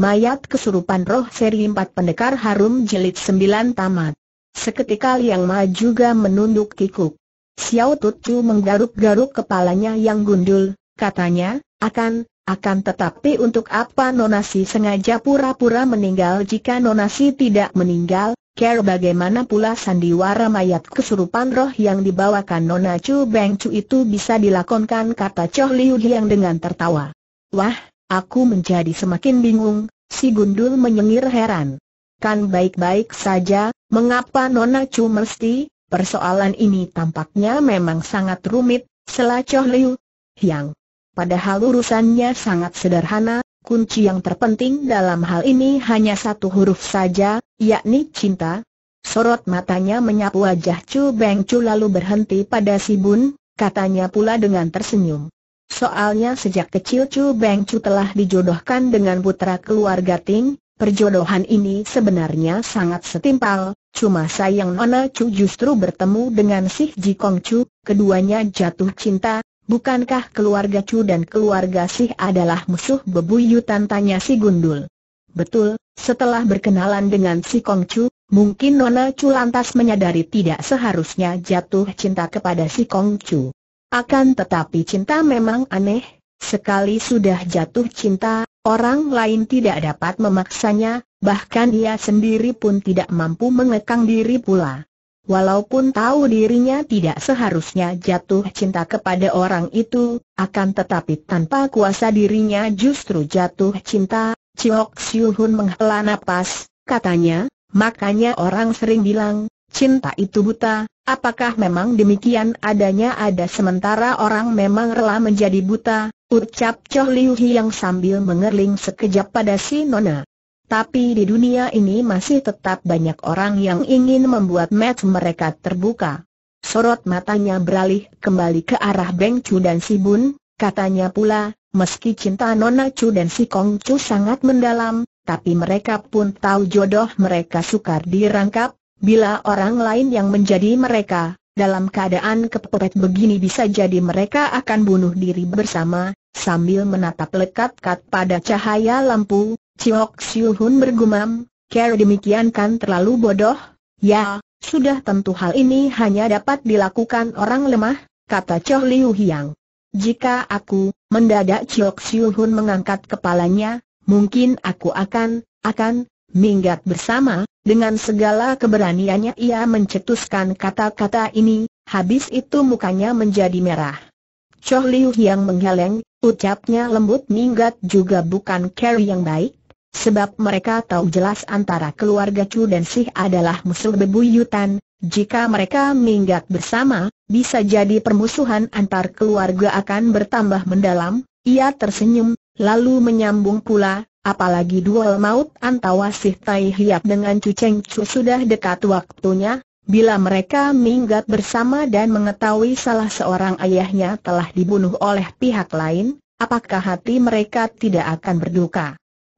Mayat kesurupan roh seri empat pendekar harum jelit sembilan tamat. Seketika Liang Ma juga menunduk kikuk. Xiao Tutu menggaruk-garuk kepalanya yang gundul, katanya, akan, akan tetapi untuk apa Nonasi sengaja pura-pura meninggal jika Nonasi tidak meninggal, care bagaimana pula sandiwara mayat kesurupan roh yang dibawakan Nona Bengcu itu bisa dilakonkan kata Choh Liu Hiang dengan tertawa. Wah, Aku menjadi semakin bingung, si Gundul menyengir heran. Kan baik-baik saja, mengapa Nona Chu mesti? Persoalan ini tampaknya memang sangat rumit, selacoh Liu Yang, Padahal urusannya sangat sederhana, kunci yang terpenting dalam hal ini hanya satu huruf saja, yakni cinta. Sorot matanya menyapu wajah Chu Beng Chu lalu berhenti pada si Bun, katanya pula dengan tersenyum. Soalnya sejak kecil Chu Beng Chu telah dijodohkan dengan putra keluarga Ting, perjodohan ini sebenarnya sangat setimpal, cuma sayang Nona Chu justru bertemu dengan si Ji Kong Chu, keduanya jatuh cinta, bukankah keluarga Chu dan keluarga Sih adalah musuh bebuyutan tanya si Gundul. Betul, setelah berkenalan dengan si Kong Chu, mungkin Nona Chu lantas menyadari tidak seharusnya jatuh cinta kepada si Kong Chu. Akan tetapi cinta memang aneh, sekali sudah jatuh cinta, orang lain tidak dapat memaksanya, bahkan ia sendiri pun tidak mampu mengekang diri pula. Walaupun tahu dirinya tidak seharusnya jatuh cinta kepada orang itu, akan tetapi tanpa kuasa dirinya justru jatuh cinta, Chiok Siuhun menghela napas, katanya, makanya orang sering bilang, cinta itu buta, apakah memang demikian adanya ada sementara orang memang rela menjadi buta, ucap Choh Liu yang sambil mengerling sekejap pada si Nona. Tapi di dunia ini masih tetap banyak orang yang ingin membuat match mereka terbuka. Sorot matanya beralih kembali ke arah Beng Chu dan Si Bun, katanya pula, meski cinta Nona Chu dan Si Kong Chu sangat mendalam, tapi mereka pun tahu jodoh mereka sukar dirangkap, Bila orang lain yang menjadi mereka, dalam keadaan kepepet begini bisa jadi mereka akan bunuh diri bersama, sambil menatap lekat-kat pada cahaya lampu, Ciok Siu Hun bergumam, Care demikian kan terlalu bodoh, ya, sudah tentu hal ini hanya dapat dilakukan orang lemah, kata Choh Liu Hiang. Jika aku, mendadak Ciok Siu Hun mengangkat kepalanya, mungkin aku akan, akan, minggat bersama, dengan segala keberaniannya ia mencetuskan kata-kata ini, habis itu mukanya menjadi merah. Choh Liu yang menggeleng, ucapnya lembut minggat juga bukan Kerry yang baik, sebab mereka tahu jelas antara keluarga Chu dan Sih adalah musuh bebuyutan, jika mereka minggat bersama, bisa jadi permusuhan antar keluarga akan bertambah mendalam. Ia tersenyum, lalu menyambung pula, Apalagi duel maut antara Sih Tai Hiap dengan Chu Cheng Chu sudah dekat waktunya, bila mereka minggat bersama dan mengetahui salah seorang ayahnya telah dibunuh oleh pihak lain, apakah hati mereka tidak akan berduka?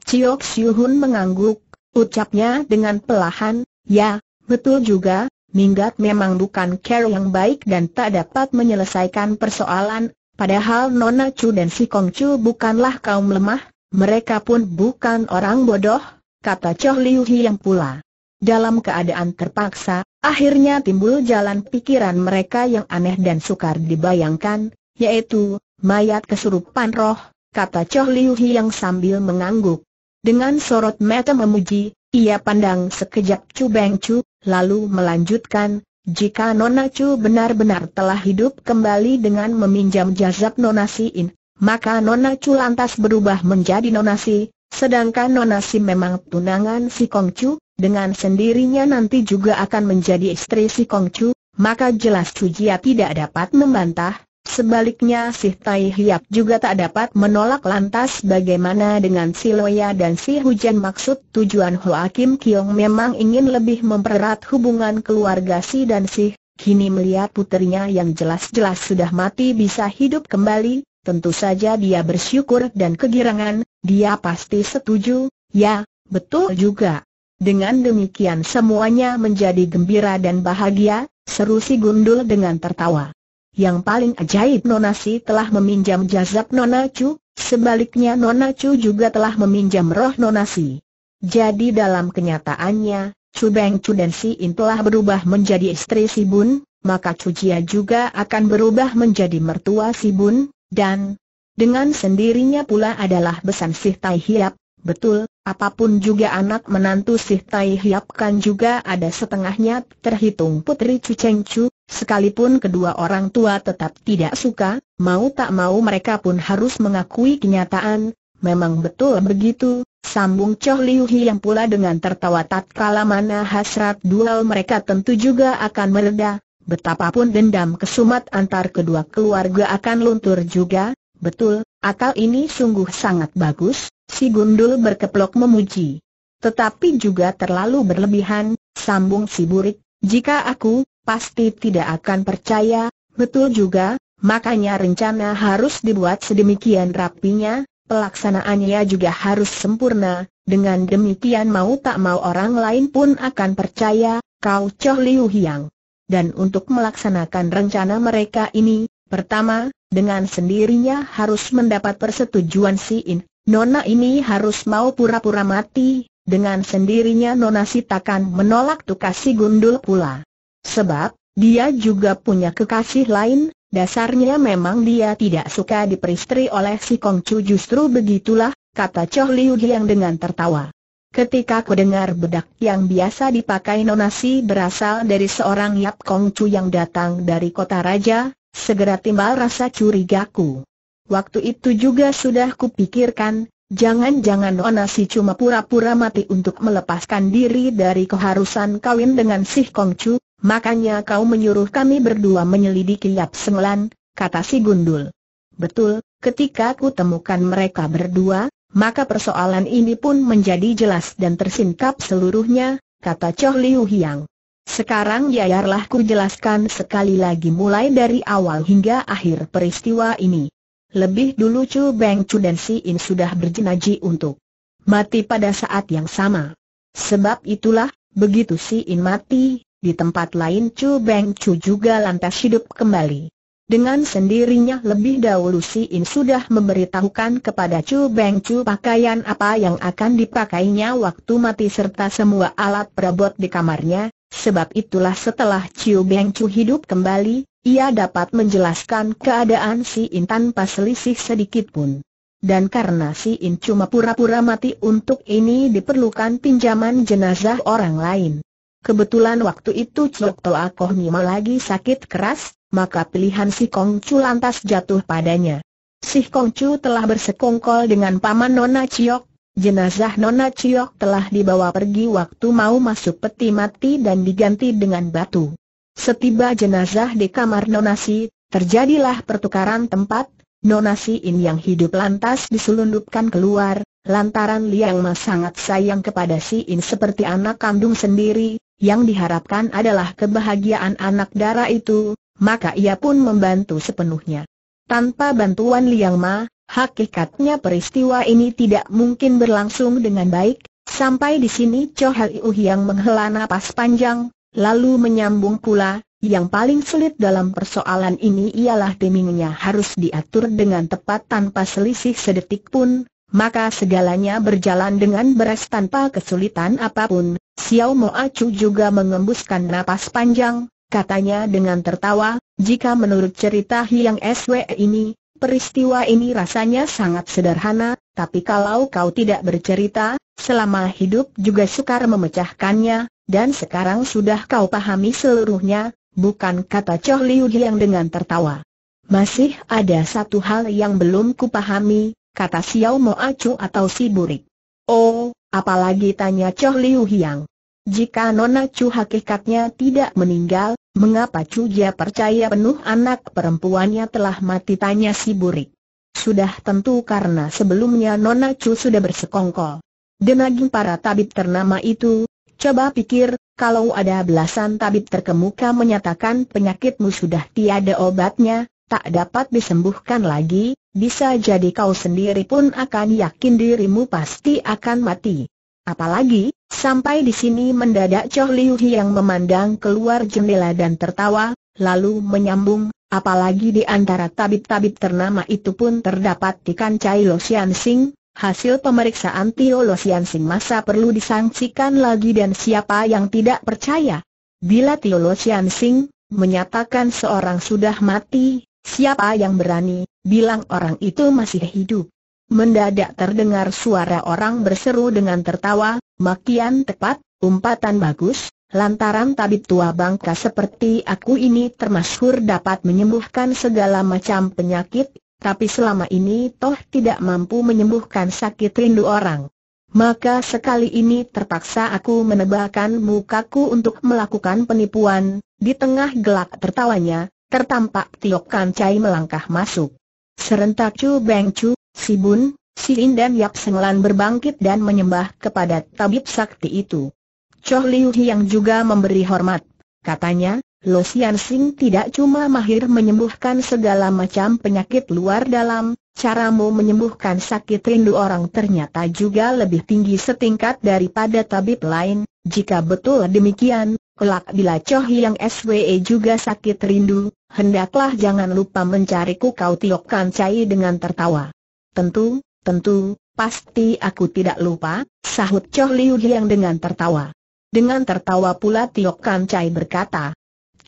Chiok Hun mengangguk, ucapnya dengan pelahan, ya, betul juga, minggat memang bukan care yang baik dan tak dapat menyelesaikan persoalan, padahal Nona Chu dan si Kong Chu bukanlah kaum lemah, mereka pun bukan orang bodoh, kata Choh Liu yang pula. Dalam keadaan terpaksa, akhirnya timbul jalan pikiran mereka yang aneh dan sukar dibayangkan, yaitu, mayat kesurupan roh, kata Choh Liu yang sambil mengangguk. Dengan sorot mata memuji, ia pandang sekejap Chu Beng Chu, lalu melanjutkan, jika Nona Chu benar-benar telah hidup kembali dengan meminjam jazab Nona In maka Nona Chu lantas berubah menjadi Nona Si, sedangkan Nona Si memang tunangan si Kong Chu, dengan sendirinya nanti juga akan menjadi istri si Kong Chu, maka jelas Chu Jia tidak dapat membantah, Sebaliknya si Tai Hiap juga tak dapat menolak lantas bagaimana dengan si Loya dan si Hujan maksud tujuan Hoa Kim Kiong memang ingin lebih mempererat hubungan keluarga si dan si, kini melihat putrinya yang jelas-jelas sudah mati bisa hidup kembali, Tentu saja dia bersyukur dan kegirangan, dia pasti setuju, ya, betul juga. Dengan demikian semuanya menjadi gembira dan bahagia, seru si Gundul dengan tertawa. Yang paling ajaib Nona Si telah meminjam jazab Nona Chu, sebaliknya Nona Chu juga telah meminjam roh Nona Si. Jadi dalam kenyataannya, Chu Beng Chu dan Si In telah berubah menjadi istri Si Bun, maka Chu Jia juga akan berubah menjadi mertua Si Bun, dan, dengan sendirinya pula adalah besan Sih Tai Hiap, betul, apapun juga anak menantu Sih Tai Hiap kan juga ada setengahnya terhitung putri Chu Cheng Chu, sekalipun kedua orang tua tetap tidak suka, mau tak mau mereka pun harus mengakui kenyataan, memang betul begitu, Sambung Choh Liu yang pula dengan tertawa tatkala mana hasrat duel mereka tentu juga akan mereda, Betapapun dendam kesumat antar kedua keluarga akan luntur juga, betul, akal ini sungguh sangat bagus, si gundul berkeplok memuji. Tetapi juga terlalu berlebihan, sambung si burik, jika aku, pasti tidak akan percaya, betul juga, makanya rencana harus dibuat sedemikian rapinya, pelaksanaannya juga harus sempurna, dengan demikian mau tak mau orang lain pun akan percaya, kau Choh Liu Hiang dan untuk melaksanakan rencana mereka ini, pertama, dengan sendirinya harus mendapat persetujuan si In, Nona ini harus mau pura-pura mati, dengan sendirinya Nona Sitakan menolak Tukasi Gundul pula. Sebab, dia juga punya kekasih lain, dasarnya memang dia tidak suka diperistri oleh si Kongcu justru begitulah, kata Choh Liu yang dengan tertawa. Ketika ku dengar bedak yang biasa dipakai nonasi berasal dari seorang Yap Kong Chu yang datang dari kota raja, segera timbal rasa curigaku. Waktu itu juga sudah kupikirkan, jangan-jangan nonasi cuma pura-pura mati untuk melepaskan diri dari keharusan kawin dengan Sih Kong Chu, makanya kau menyuruh kami berdua menyelidiki Yap Senglan, kata si Gundul. Betul, ketika ku temukan mereka berdua, maka persoalan ini pun menjadi jelas dan tersingkap seluruhnya, kata Choh Liu Hiang. Sekarang ya biarlah ku jelaskan sekali lagi mulai dari awal hingga akhir peristiwa ini. Lebih dulu Chu Beng Chu dan Si In sudah berjenaji untuk mati pada saat yang sama. Sebab itulah, begitu Si In mati, di tempat lain Chu Beng Chu juga lantas hidup kembali. Dengan sendirinya lebih dahulu Si In sudah memberitahukan kepada Chu Beng Chu pakaian apa yang akan dipakainya waktu mati serta semua alat perabot di kamarnya, sebab itulah setelah Chu Beng Chu hidup kembali, ia dapat menjelaskan keadaan Si In tanpa selisih sedikit pun. Dan karena Si In cuma pura-pura mati untuk ini diperlukan pinjaman jenazah orang lain. Kebetulan waktu itu Chok Toa Koh Nima lagi sakit keras, maka pilihan si Kongcu lantas jatuh padanya. Si Kong Chu telah bersekongkol dengan paman Nona Ciok, jenazah Nona Ciok telah dibawa pergi waktu mau masuk peti mati dan diganti dengan batu. Setiba jenazah di kamar Si, terjadilah pertukaran tempat, Nonasi In yang hidup lantas diselundupkan keluar, lantaran Liang Ma sangat sayang kepada si In seperti anak kandung sendiri, yang diharapkan adalah kebahagiaan anak darah itu, maka ia pun membantu sepenuhnya. Tanpa bantuan Liang Ma, hakikatnya peristiwa ini tidak mungkin berlangsung dengan baik, sampai di sini Cho Hiu uh yang menghela napas panjang, lalu menyambung pula, yang paling sulit dalam persoalan ini ialah timingnya harus diatur dengan tepat tanpa selisih sedetik pun, maka segalanya berjalan dengan beres tanpa kesulitan apapun. Xiao Mo Acu juga mengembuskan napas panjang, katanya dengan tertawa, jika menurut cerita Hiang SW ini, peristiwa ini rasanya sangat sederhana, tapi kalau kau tidak bercerita, selama hidup juga sukar memecahkannya, dan sekarang sudah kau pahami seluruhnya, bukan kata Choh Liu Hiang dengan tertawa. Masih ada satu hal yang belum kupahami, kata Xiao Mo Acu atau si Burik. Oh, apalagi tanya Choh Liu Hiang. Jika Nona Chu hakikatnya tidak meninggal, mengapa Chu Jia percaya penuh anak perempuannya telah mati tanya si Burik. Sudah tentu karena sebelumnya Nona Chu sudah bersekongkol. Denaging para tabib ternama itu, coba pikir, kalau ada belasan tabib terkemuka menyatakan penyakitmu sudah tiada obatnya, tak dapat disembuhkan lagi, bisa jadi kau sendiri pun akan yakin dirimu pasti akan mati. Apalagi, Sampai di sini mendadak Choh Liu yang memandang keluar jendela dan tertawa, lalu menyambung, apalagi di antara tabib-tabib ternama itu pun terdapat Tikan Cai Lo Sian Sing, Hasil pemeriksaan Tio Lo Sian Sing masa perlu disangsikan lagi dan siapa yang tidak percaya? Bila Tio Lo Sian Sing menyatakan seorang sudah mati, siapa yang berani bilang orang itu masih hidup? Mendadak terdengar suara orang berseru dengan tertawa, makian tepat, umpatan bagus, lantaran tabib tua bangka seperti aku ini termasyhur dapat menyembuhkan segala macam penyakit, tapi selama ini toh tidak mampu menyembuhkan sakit rindu orang. Maka sekali ini terpaksa aku menebalkan mukaku untuk melakukan penipuan, di tengah gelak tertawanya, tertampak Tio Kancai melangkah masuk. Serentak Chu Beng Chu, Si Bun, si Lin dan Yap Senglan berbangkit dan menyembah kepada tabib sakti itu. Choh Liu yang juga memberi hormat. Katanya, Lo Sian Sing tidak cuma mahir menyembuhkan segala macam penyakit luar dalam, caramu menyembuhkan sakit rindu orang ternyata juga lebih tinggi setingkat daripada tabib lain. Jika betul demikian, kelak bila Choh Yang SWE juga sakit rindu, hendaklah jangan lupa mencariku kau tiokkan cai dengan tertawa. Tentu, tentu, pasti aku tidak lupa, sahut Choh Liu Hiang dengan tertawa. Dengan tertawa pula Tio Kan Chai berkata,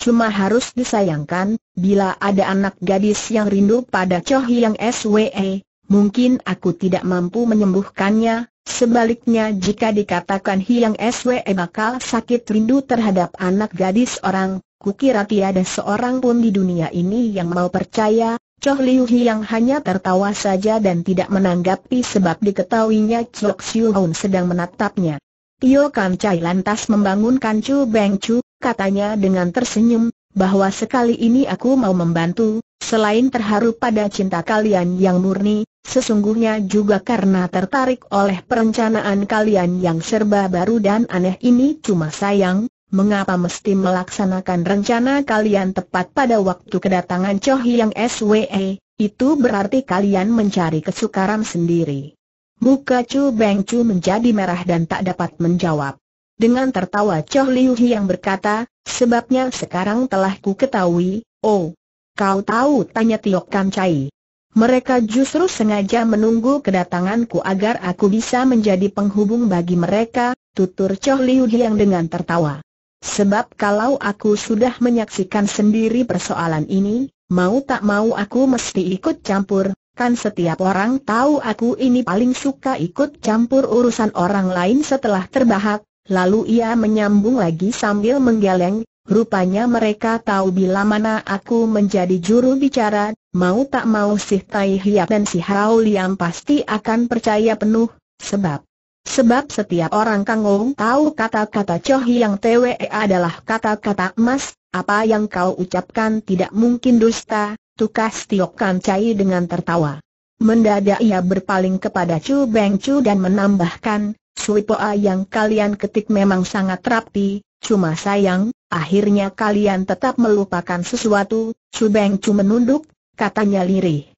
Cuma harus disayangkan, bila ada anak gadis yang rindu pada Choh Hiang SWE, mungkin aku tidak mampu menyembuhkannya, Sebaliknya jika dikatakan Hiang SWE bakal sakit rindu terhadap anak gadis orang, kukira tiada seorang pun di dunia ini yang mau percaya, Choh Liu yang hanya tertawa saja dan tidak menanggapi sebab diketahuinya Chok Siu sedang menatapnya. Tio Kan Chai lantas membangunkan Chu Beng Chu, katanya dengan tersenyum, bahwa sekali ini aku mau membantu, selain terharu pada cinta kalian yang murni, sesungguhnya juga karena tertarik oleh perencanaan kalian yang serba baru dan aneh ini cuma sayang, mengapa mesti melaksanakan rencana kalian tepat pada waktu kedatangan Cho yang SWE, itu berarti kalian mencari kesukaran sendiri. Muka Chu Beng Chu menjadi merah dan tak dapat menjawab. Dengan tertawa Cho Liu yang berkata, sebabnya sekarang telah ku ketahui, oh, kau tahu tanya Tiok Kam Chai. Mereka justru sengaja menunggu kedatanganku agar aku bisa menjadi penghubung bagi mereka, tutur Choh Liu yang dengan tertawa. Sebab kalau aku sudah menyaksikan sendiri persoalan ini, mau tak mau aku mesti ikut campur, kan setiap orang tahu aku ini paling suka ikut campur urusan orang lain setelah terbahak, lalu ia menyambung lagi sambil menggeleng, rupanya mereka tahu bila mana aku menjadi juru bicara, mau tak mau si Tai Hiap dan si Hao Liam pasti akan percaya penuh, sebab Sebab setiap orang kangong tahu kata-kata Choh yang Twe adalah kata-kata emas, apa yang kau ucapkan tidak mungkin dusta, tukas Tiok Kan Cai dengan tertawa. Mendadak ia berpaling kepada Chu Beng Chu dan menambahkan, Sui Poa yang kalian ketik memang sangat rapi, cuma sayang, akhirnya kalian tetap melupakan sesuatu, Chu Beng Chu menunduk, katanya lirih.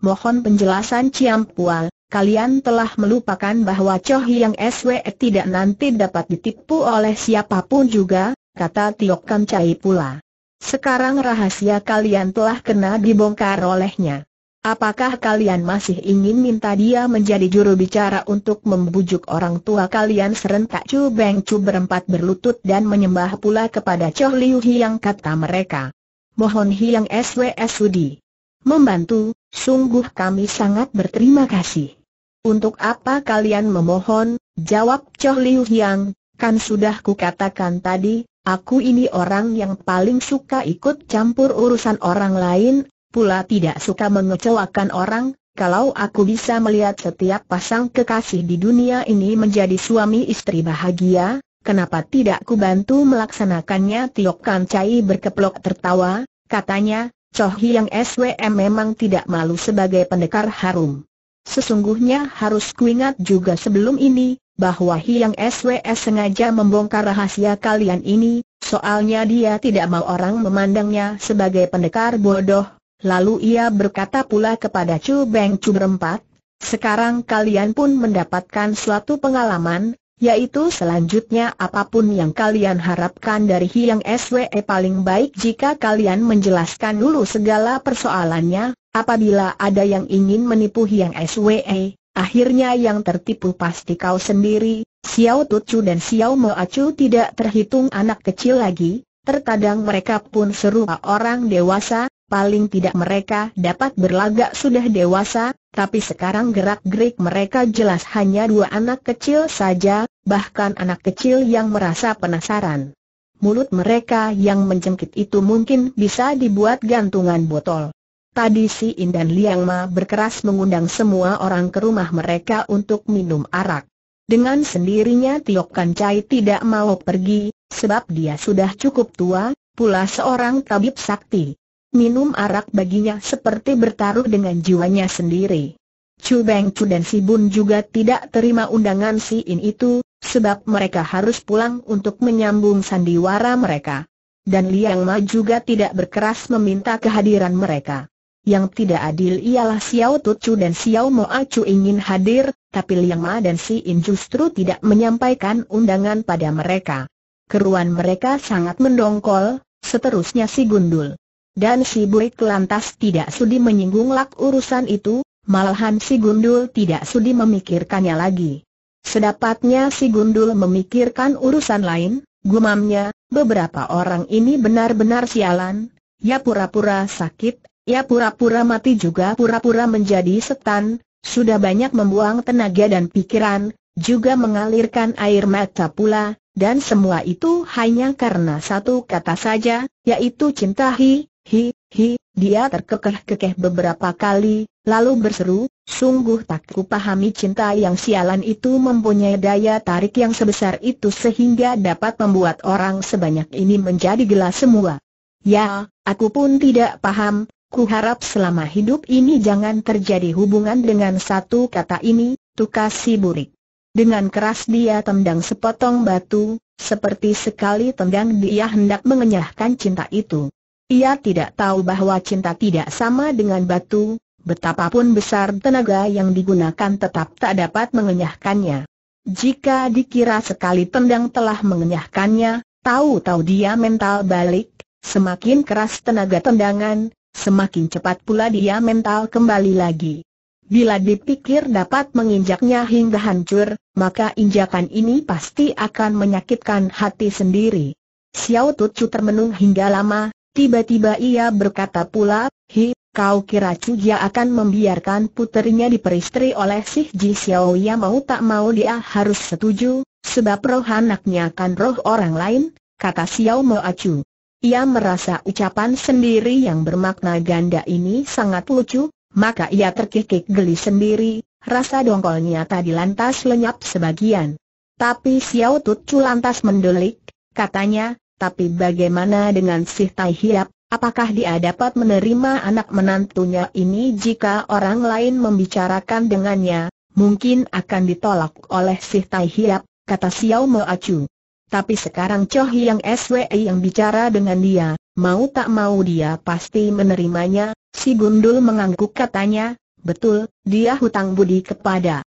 Mohon penjelasan Ciam Pual, kalian telah melupakan bahwa Cho Yang Swe tidak nanti dapat ditipu oleh siapapun juga, kata Tio Kam Chai pula. Sekarang rahasia kalian telah kena dibongkar olehnya. Apakah kalian masih ingin minta dia menjadi juru bicara untuk membujuk orang tua kalian serentak Chu Beng Chu berempat berlutut dan menyembah pula kepada Cho Liu Hiang kata mereka. Mohon Hiang SW Sudi membantu, sungguh kami sangat berterima kasih. Untuk apa kalian memohon, jawab Choh Liu Yang, kan sudah kukatakan tadi, aku ini orang yang paling suka ikut campur urusan orang lain, pula tidak suka mengecewakan orang, kalau aku bisa melihat setiap pasang kekasih di dunia ini menjadi suami istri bahagia, kenapa tidak ku bantu melaksanakannya Tiok Kan Cai berkeplok tertawa, katanya, Cho Hiang SWM memang tidak malu sebagai pendekar harum. Sesungguhnya harus kuingat juga sebelum ini, bahwa Hiang SWS sengaja membongkar rahasia kalian ini, soalnya dia tidak mau orang memandangnya sebagai pendekar bodoh. Lalu ia berkata pula kepada Chu Beng Chu berempat, sekarang kalian pun mendapatkan suatu pengalaman, yaitu selanjutnya apapun yang kalian harapkan dari Hiang SWE paling baik jika kalian menjelaskan dulu segala persoalannya, apabila ada yang ingin menipu Hiang SWE, akhirnya yang tertipu pasti kau sendiri, Xiao Tucu dan Xiao Acu tidak terhitung anak kecil lagi, terkadang mereka pun serupa orang dewasa, paling tidak mereka dapat berlagak sudah dewasa, tapi sekarang gerak-gerik mereka jelas hanya dua anak kecil saja, bahkan anak kecil yang merasa penasaran. Mulut mereka yang mencengkit itu mungkin bisa dibuat gantungan botol. Tadi si In dan Liang Ma berkeras mengundang semua orang ke rumah mereka untuk minum arak. Dengan sendirinya Tiok Kan Chai tidak mau pergi, sebab dia sudah cukup tua, pula seorang tabib sakti minum arak baginya seperti bertaruh dengan jiwanya sendiri. Chu Beng Chu dan Si Bun juga tidak terima undangan Si In itu, sebab mereka harus pulang untuk menyambung sandiwara mereka. Dan Liang Ma juga tidak berkeras meminta kehadiran mereka. Yang tidak adil ialah Xiao Chu dan Xiao Moa Chu ingin hadir, tapi Liang Ma dan Si In justru tidak menyampaikan undangan pada mereka. Keruan mereka sangat mendongkol, seterusnya si Gundul dan si Buik lantas tidak sudi menyinggung lak urusan itu, malahan si Gundul tidak sudi memikirkannya lagi. Sedapatnya si Gundul memikirkan urusan lain, gumamnya, beberapa orang ini benar-benar sialan, ya pura-pura sakit, ya pura-pura mati juga pura-pura menjadi setan, sudah banyak membuang tenaga dan pikiran, juga mengalirkan air mata pula, dan semua itu hanya karena satu kata saja, yaitu cintahi, Hi, hi, dia terkekeh-kekeh beberapa kali, lalu berseru, sungguh tak pahami cinta yang sialan itu mempunyai daya tarik yang sebesar itu sehingga dapat membuat orang sebanyak ini menjadi gelas semua. Ya, aku pun tidak paham, ku harap selama hidup ini jangan terjadi hubungan dengan satu kata ini, tukas si burik. Dengan keras dia tendang sepotong batu, seperti sekali tendang dia hendak mengenyahkan cinta itu. Ia tidak tahu bahwa cinta tidak sama dengan batu, betapapun besar tenaga yang digunakan tetap tak dapat mengenyahkannya. Jika dikira sekali tendang telah mengenyahkannya, tahu-tahu dia mental balik, semakin keras tenaga tendangan, semakin cepat pula dia mental kembali lagi. Bila dipikir dapat menginjaknya hingga hancur, maka injakan ini pasti akan menyakitkan hati sendiri. Xiao Tucu termenung hingga lama, Tiba-tiba ia berkata pula, Hi, kau kira Cujia akan membiarkan puterinya diperistri oleh si Ji Xiao ya mau tak mau dia harus setuju, sebab roh anaknya kan roh orang lain, kata Xiao Mo Acu. Ia merasa ucapan sendiri yang bermakna ganda ini sangat lucu, maka ia terkikik geli sendiri, rasa dongkolnya tadi lantas lenyap sebagian. Tapi Xiao Tut lantas mendelik, katanya, tapi bagaimana dengan si Tai Hiap? Apakah dia dapat menerima anak menantunya ini jika orang lain membicarakan dengannya? Mungkin akan ditolak oleh si Tai Hiap, kata Xiao Mo Acu. Tapi sekarang Choh Yang SWE yang bicara dengan dia, mau tak mau dia pasti menerimanya, si Gundul mengangguk katanya, betul, dia hutang budi kepada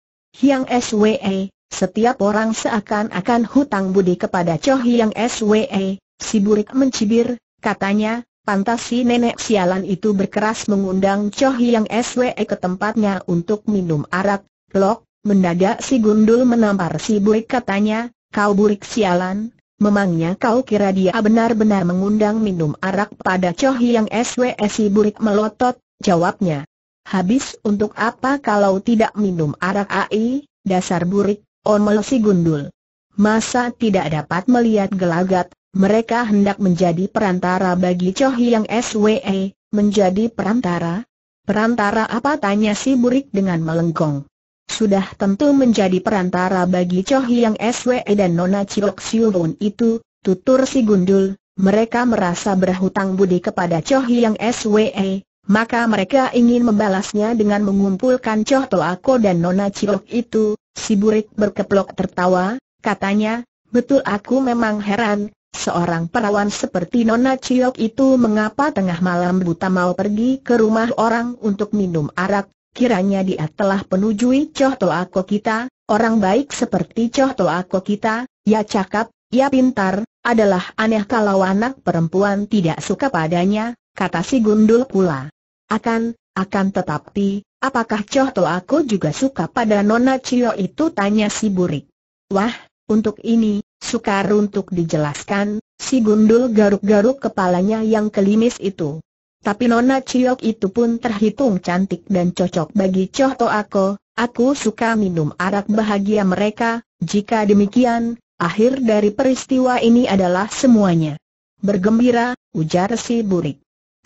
Yang SWE, setiap orang seakan-akan hutang budi kepada Cho yang SWE, si burik mencibir, katanya, pantas si nenek sialan itu berkeras mengundang Cho yang SWE ke tempatnya untuk minum arak, lok, mendadak si gundul menampar si burik katanya, kau burik sialan, memangnya kau kira dia benar-benar mengundang minum arak pada Cho yang SWE si burik melotot, jawabnya. Habis untuk apa kalau tidak minum arak ai, dasar burik, Omel si gundul. Masa tidak dapat melihat gelagat, mereka hendak menjadi perantara bagi Cho yang SWE, menjadi perantara? Perantara apa tanya si burik dengan melengkong. Sudah tentu menjadi perantara bagi Cho yang SWE dan Nona Chiok Siurun itu, tutur si gundul, mereka merasa berhutang budi kepada Cho yang SWE, maka mereka ingin membalasnya dengan mengumpulkan Cho Toako dan Nona Cilok itu, Si burik berkeplok tertawa, katanya, betul aku memang heran, seorang perawan seperti Nona Ciok itu mengapa tengah malam buta mau pergi ke rumah orang untuk minum arak, kiranya dia telah penujui Coh Toako kita, orang baik seperti Coh Toako kita, ya cakap, ya pintar, adalah aneh kalau anak perempuan tidak suka padanya, kata si gundul pula. Akan, akan tetapi, Apakah Cohto aku juga suka pada Nona Cio itu tanya si Burik. Wah, untuk ini, sukar untuk dijelaskan, si Gundul garuk-garuk kepalanya yang kelimis itu. Tapi Nona Cio itu pun terhitung cantik dan cocok bagi Cohto aku, aku suka minum arak bahagia mereka, jika demikian, akhir dari peristiwa ini adalah semuanya. Bergembira, ujar si Burik.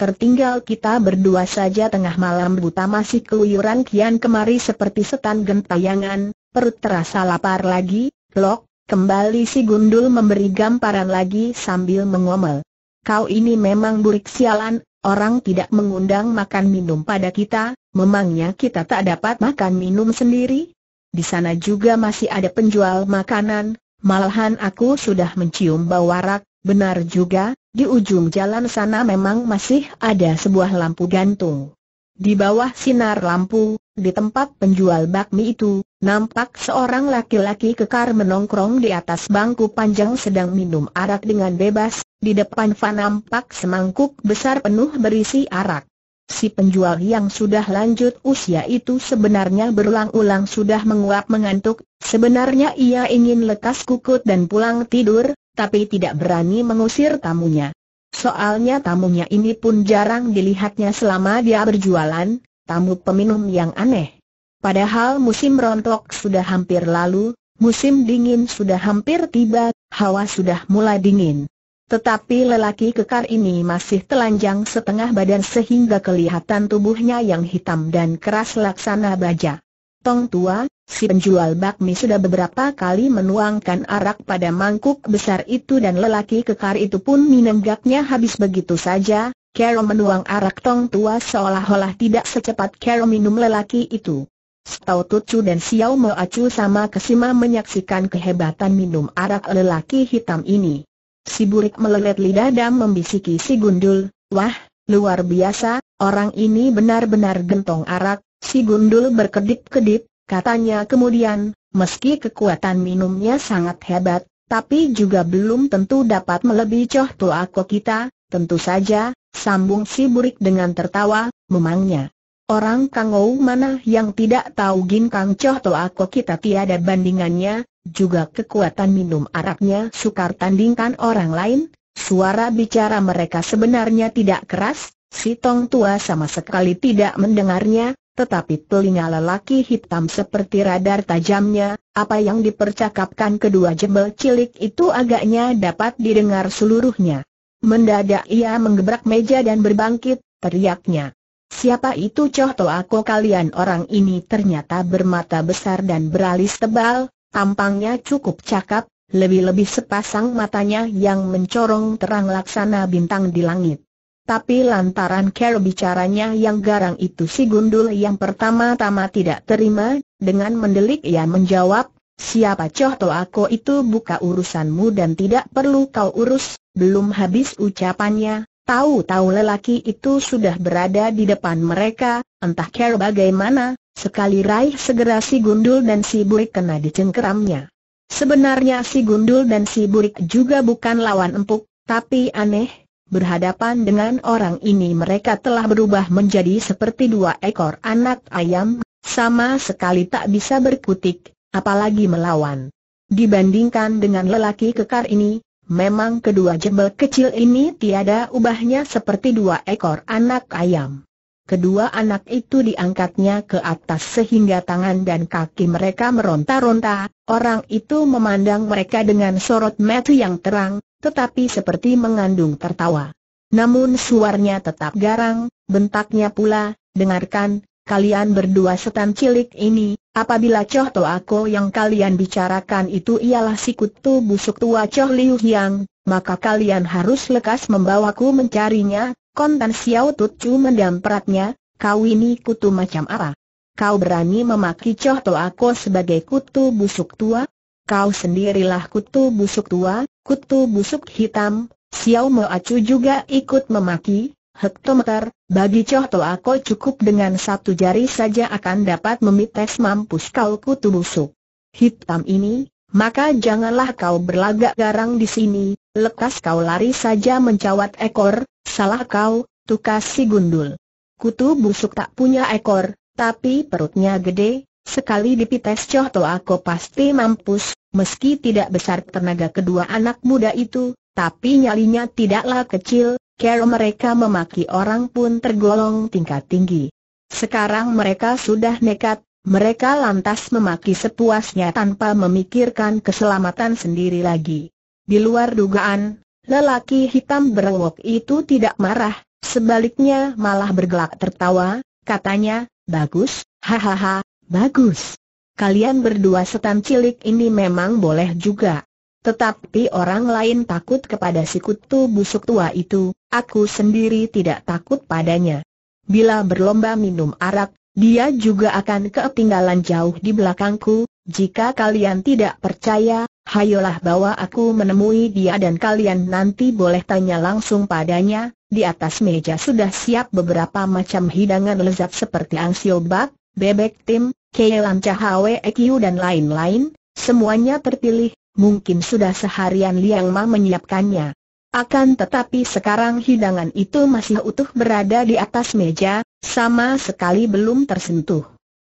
Tertinggal kita berdua saja tengah malam buta masih keluyuran kian kemari seperti setan gentayangan, perut terasa lapar lagi, lok, kembali si gundul memberi gamparan lagi sambil mengomel. Kau ini memang burik sialan, orang tidak mengundang makan minum pada kita, memangnya kita tak dapat makan minum sendiri? Di sana juga masih ada penjual makanan, malahan aku sudah mencium bau warak, benar juga, di ujung jalan sana memang masih ada sebuah lampu gantung. Di bawah sinar lampu, di tempat penjual bakmi itu, nampak seorang laki-laki kekar menongkrong di atas bangku panjang sedang minum arak dengan bebas, di depan Fa nampak semangkuk besar penuh berisi arak. Si penjual yang sudah lanjut usia itu sebenarnya berulang-ulang sudah menguap mengantuk, sebenarnya ia ingin lekas kukut dan pulang tidur, tapi tidak berani mengusir tamunya. Soalnya tamunya ini pun jarang dilihatnya selama dia berjualan, tamu peminum yang aneh. Padahal musim rontok sudah hampir lalu, musim dingin sudah hampir tiba, hawa sudah mulai dingin. Tetapi lelaki kekar ini masih telanjang setengah badan sehingga kelihatan tubuhnya yang hitam dan keras laksana baja. Tong tua, si penjual bakmi sudah beberapa kali menuangkan arak pada mangkuk besar itu dan lelaki kekar itu pun minenggaknya habis begitu saja. Carol menuang arak tong tua seolah-olah tidak secepat Carol minum lelaki itu. Stau Tutsu dan Xiao Mo Acu sama kesima menyaksikan kehebatan minum arak lelaki hitam ini. Si burik melelet lidah dan membisiki si gundul, wah, luar biasa, orang ini benar-benar gentong arak, Si gundul berkedip-kedip, katanya kemudian, meski kekuatan minumnya sangat hebat, tapi juga belum tentu dapat melebihi Coh aku kita, tentu saja, sambung si burik dengan tertawa, memangnya. Orang Kangou mana yang tidak tahu Gin Kang Coh kita tiada bandingannya, juga kekuatan minum araknya sukar tandingkan orang lain, suara bicara mereka sebenarnya tidak keras, si Tong Tua sama sekali tidak mendengarnya, tetapi telinga lelaki hitam seperti radar tajamnya, apa yang dipercakapkan kedua jembel cilik itu agaknya dapat didengar seluruhnya. Mendadak ia menggebrak meja dan berbangkit, teriaknya. Siapa itu Coh To aku kalian orang ini ternyata bermata besar dan beralis tebal, tampangnya cukup cakap, lebih-lebih sepasang matanya yang mencorong terang laksana bintang di langit tapi lantaran cara bicaranya yang garang itu si Gundul yang pertama-tama tidak terima, dengan mendelik ia menjawab, Siapa coh To aku itu buka urusanmu dan tidak perlu kau urus, belum habis ucapannya, tahu-tahu lelaki itu sudah berada di depan mereka, entah care bagaimana, sekali raih segera si Gundul dan si Burik kena dicengkeramnya. Sebenarnya si Gundul dan si Burik juga bukan lawan empuk, tapi aneh, Berhadapan dengan orang ini mereka telah berubah menjadi seperti dua ekor anak ayam, sama sekali tak bisa berkutik, apalagi melawan. Dibandingkan dengan lelaki kekar ini, memang kedua jebel kecil ini tiada ubahnya seperti dua ekor anak ayam. Kedua anak itu diangkatnya ke atas sehingga tangan dan kaki mereka meronta-ronta, orang itu memandang mereka dengan sorot mata yang terang, tetapi seperti mengandung tertawa. Namun suaranya tetap garang, bentaknya pula, dengarkan, kalian berdua setan cilik ini, apabila Choh To Ako yang kalian bicarakan itu ialah kutu busuk tua Choh Liu Yang, maka kalian harus lekas membawaku mencarinya, Kontan Xiao Tutu mendam peratnya, kau ini kutu macam apa? Kau berani memaki Choh To aku sebagai kutu busuk tua? Kau sendirilah kutu busuk tua, kutu busuk hitam, Xiao Mo Acu juga ikut memaki, hektometer, bagi Choh To aku cukup dengan satu jari saja akan dapat memites mampus kau kutu busuk. Hitam ini, maka janganlah kau berlagak garang di sini, Lekas kau lari saja mencawat ekor, salah kau, tukas si gundul. Kutu busuk tak punya ekor, tapi perutnya gede, sekali dipites to aku pasti mampus, meski tidak besar tenaga kedua anak muda itu, tapi nyalinya tidaklah kecil, kero mereka memaki orang pun tergolong tingkat tinggi. Sekarang mereka sudah nekat, mereka lantas memaki sepuasnya tanpa memikirkan keselamatan sendiri lagi. Di luar dugaan, lelaki hitam berengok itu tidak marah, sebaliknya malah bergelak tertawa, katanya, bagus, hahaha, bagus. Kalian berdua setan cilik ini memang boleh juga. Tetapi orang lain takut kepada si kutu busuk tua itu, aku sendiri tidak takut padanya. Bila berlomba minum arak, dia juga akan ketinggalan jauh di belakangku, jika kalian tidak percaya, Hayolah bawa aku menemui dia dan kalian nanti boleh tanya langsung padanya, di atas meja sudah siap beberapa macam hidangan lezat seperti angsiobak, bebek tim, keelan cahawe ekiu dan lain-lain, semuanya terpilih, mungkin sudah seharian Liang Ma menyiapkannya. Akan tetapi sekarang hidangan itu masih utuh berada di atas meja, sama sekali belum tersentuh.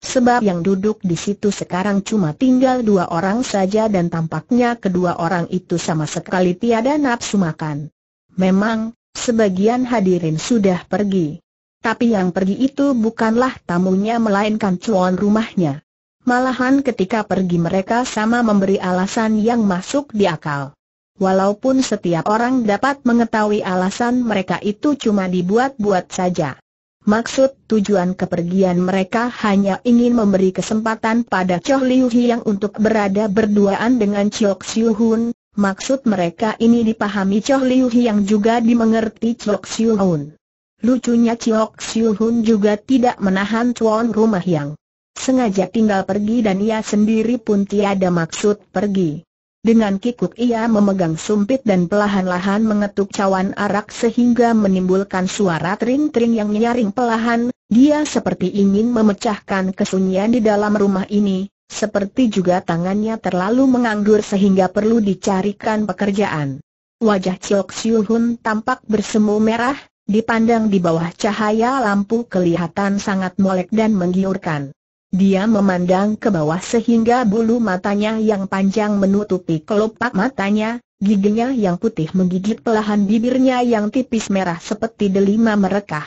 Sebab yang duduk di situ sekarang cuma tinggal dua orang saja dan tampaknya kedua orang itu sama sekali tiada nafsu makan. Memang, sebagian hadirin sudah pergi. Tapi yang pergi itu bukanlah tamunya melainkan cuan rumahnya. Malahan ketika pergi mereka sama memberi alasan yang masuk di akal. Walaupun setiap orang dapat mengetahui alasan mereka itu cuma dibuat-buat saja. Maksud tujuan kepergian mereka hanya ingin memberi kesempatan pada Choh Liu Hiang untuk berada berduaan dengan Chok Xiu Hun. Maksud mereka ini dipahami Choh Liu Hiang juga dimengerti Chok Xiu Hun. Lucunya Chok Xiu Hun juga tidak menahan Chuan rumah yang sengaja tinggal pergi dan ia sendiri pun tiada maksud pergi. Dengan kikuk ia memegang sumpit dan pelahan-lahan mengetuk cawan arak sehingga menimbulkan suara tering-tering yang nyaring pelahan, dia seperti ingin memecahkan kesunyian di dalam rumah ini, seperti juga tangannya terlalu menganggur sehingga perlu dicarikan pekerjaan. Wajah Chok Siu tampak bersemu merah, dipandang di bawah cahaya lampu kelihatan sangat molek dan menggiurkan. Dia memandang ke bawah sehingga bulu matanya yang panjang menutupi kelopak matanya, giginya yang putih menggigit pelahan bibirnya yang tipis merah seperti delima merekah.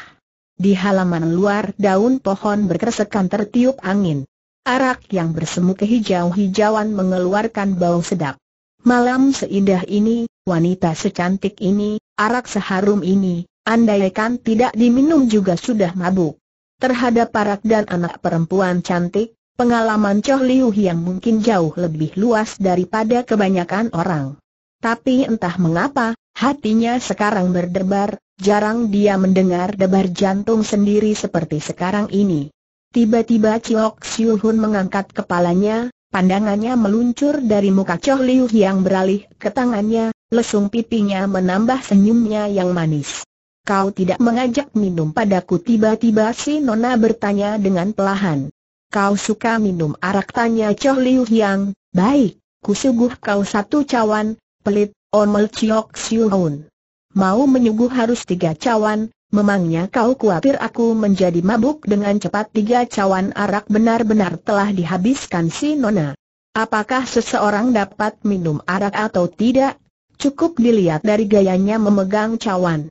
Di halaman luar daun pohon berkesekan tertiup angin. Arak yang bersemu kehijau-hijauan mengeluarkan bau sedap. Malam seindah ini, wanita secantik ini, arak seharum ini, andaikan tidak diminum juga sudah mabuk. Terhadap parak dan anak perempuan cantik, pengalaman Choh Liu yang mungkin jauh lebih luas daripada kebanyakan orang. Tapi entah mengapa, hatinya sekarang berdebar, jarang dia mendengar debar jantung sendiri seperti sekarang ini. Tiba-tiba Chiok Siu Hun mengangkat kepalanya, pandangannya meluncur dari muka Choh Liu yang beralih ke tangannya, lesung pipinya menambah senyumnya yang manis. Kau tidak mengajak minum padaku tiba-tiba si Nona bertanya dengan pelahan. Kau suka minum arak tanya Choh Liu baik, kusuguh kau satu cawan, pelit, omel Chiok Siuhun. Mau menyuguh harus tiga cawan, memangnya kau khawatir aku menjadi mabuk dengan cepat tiga cawan arak benar-benar telah dihabiskan si Nona. Apakah seseorang dapat minum arak atau tidak? Cukup dilihat dari gayanya memegang cawan.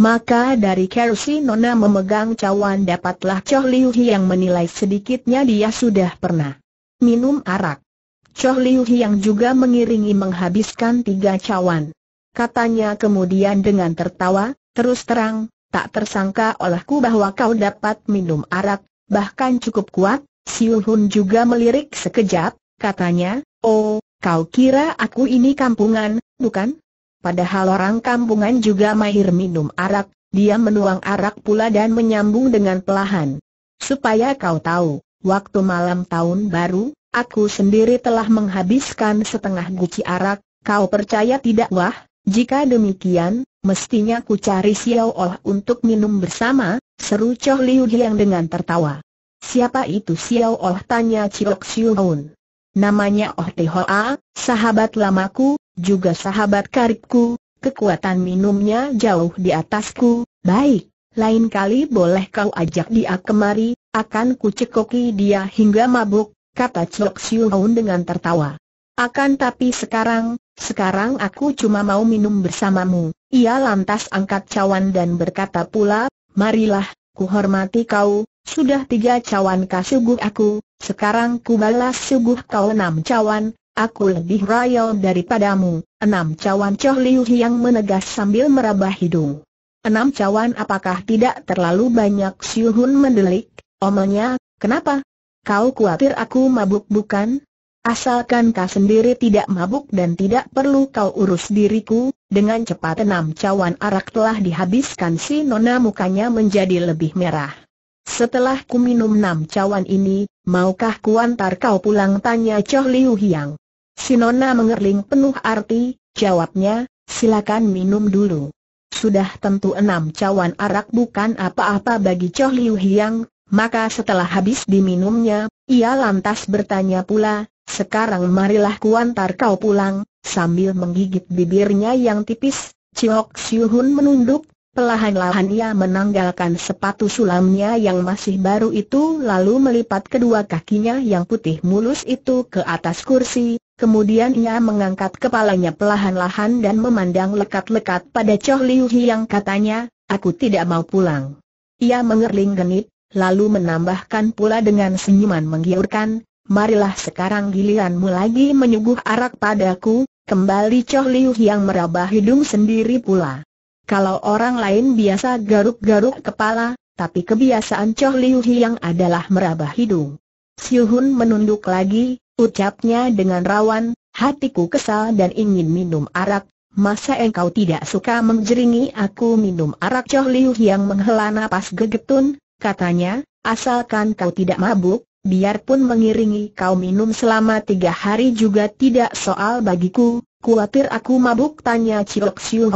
Maka dari kerusi nona memegang cawan dapatlah Choh Liu yang menilai sedikitnya dia sudah pernah minum arak. Choh Liu yang juga mengiringi menghabiskan tiga cawan. Katanya kemudian dengan tertawa, terus terang, tak tersangka olehku bahwa kau dapat minum arak, bahkan cukup kuat, Siu Hun juga melirik sekejap, katanya, oh, kau kira aku ini kampungan, bukan? Padahal orang kampungan juga mahir minum arak, dia menuang arak pula dan menyambung dengan pelahan. Supaya kau tahu, waktu malam tahun baru, aku sendiri telah menghabiskan setengah guci arak, kau percaya tidak wah? Jika demikian, mestinya ku cari Xiao Oh untuk minum bersama, seru Choh Liu Hiang dengan tertawa. Siapa itu Xiao Oh tanya Chiok Xiuun. Namanya Oh Hoa, sahabat lamaku, juga sahabat karibku, kekuatan minumnya jauh di atasku, baik, lain kali boleh kau ajak dia kemari, akan kucekoki dia hingga mabuk, kata Chok Siu Hoon dengan tertawa. Akan tapi sekarang, sekarang aku cuma mau minum bersamamu. Ia lantas angkat cawan dan berkata pula, marilah, kuhormati kau, sudah tiga cawan kasuguh aku, sekarang ku balas suguh kau enam cawan, Aku lebih royal daripadamu, enam cawan Choh Liu yang menegas sambil meraba hidung. Enam cawan apakah tidak terlalu banyak Siu Hun mendelik, omelnya, kenapa? Kau khawatir aku mabuk bukan? Asalkan kau sendiri tidak mabuk dan tidak perlu kau urus diriku, dengan cepat enam cawan arak telah dihabiskan si nona mukanya menjadi lebih merah. Setelah ku minum enam cawan ini, Maukah kuantar kau pulang tanya Choh Liu Hiang? Sinona mengerling penuh arti, jawabnya, silakan minum dulu. Sudah tentu enam cawan arak bukan apa-apa bagi Choh Liu Hiang, maka setelah habis diminumnya, ia lantas bertanya pula, sekarang marilah kuantar kau pulang, sambil menggigit bibirnya yang tipis, Chiok Siuhun menunduk Pelahan-lahan ia menanggalkan sepatu sulamnya yang masih baru itu lalu melipat kedua kakinya yang putih mulus itu ke atas kursi, kemudian ia mengangkat kepalanya pelahan-lahan dan memandang lekat-lekat pada Choh Liu Hi yang katanya, aku tidak mau pulang. Ia mengerling genit, lalu menambahkan pula dengan senyuman menggiurkan, marilah sekarang giliranmu lagi menyuguh arak padaku, kembali Choh Liu yang meraba hidung sendiri pula. Kalau orang lain biasa garuk-garuk kepala, tapi kebiasaan Choh Liu Hiang adalah meraba hidung. Siu Hun menunduk lagi, ucapnya dengan rawan, hatiku kesal dan ingin minum arak, masa engkau tidak suka menjeringi aku minum arak Choh Liu Hiang menghela napas gegetun, katanya, asalkan kau tidak mabuk, biarpun mengiringi kau minum selama tiga hari juga tidak soal bagiku, kuatir aku mabuk tanya Ciok Siu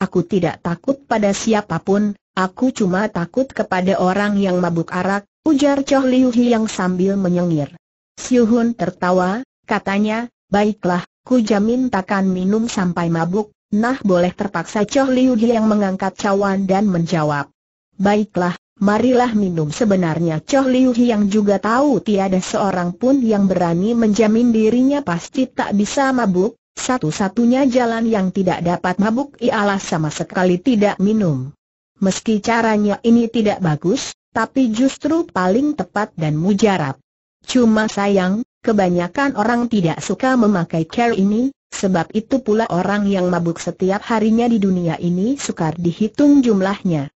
Aku tidak takut pada siapapun, aku cuma takut kepada orang yang mabuk arak, ujar Choh Liu yang sambil menyengir. Siu Hun tertawa, katanya, baiklah, ku jamin takkan minum sampai mabuk, nah boleh terpaksa Choh Liu yang mengangkat cawan dan menjawab. Baiklah, marilah minum sebenarnya Choh Liu yang juga tahu tiada seorang pun yang berani menjamin dirinya pasti tak bisa mabuk, satu-satunya jalan yang tidak dapat mabuk ialah sama sekali tidak minum. Meski caranya ini tidak bagus, tapi justru paling tepat dan mujarab. Cuma sayang, kebanyakan orang tidak suka memakai care ini, sebab itu pula orang yang mabuk setiap harinya di dunia ini sukar dihitung jumlahnya.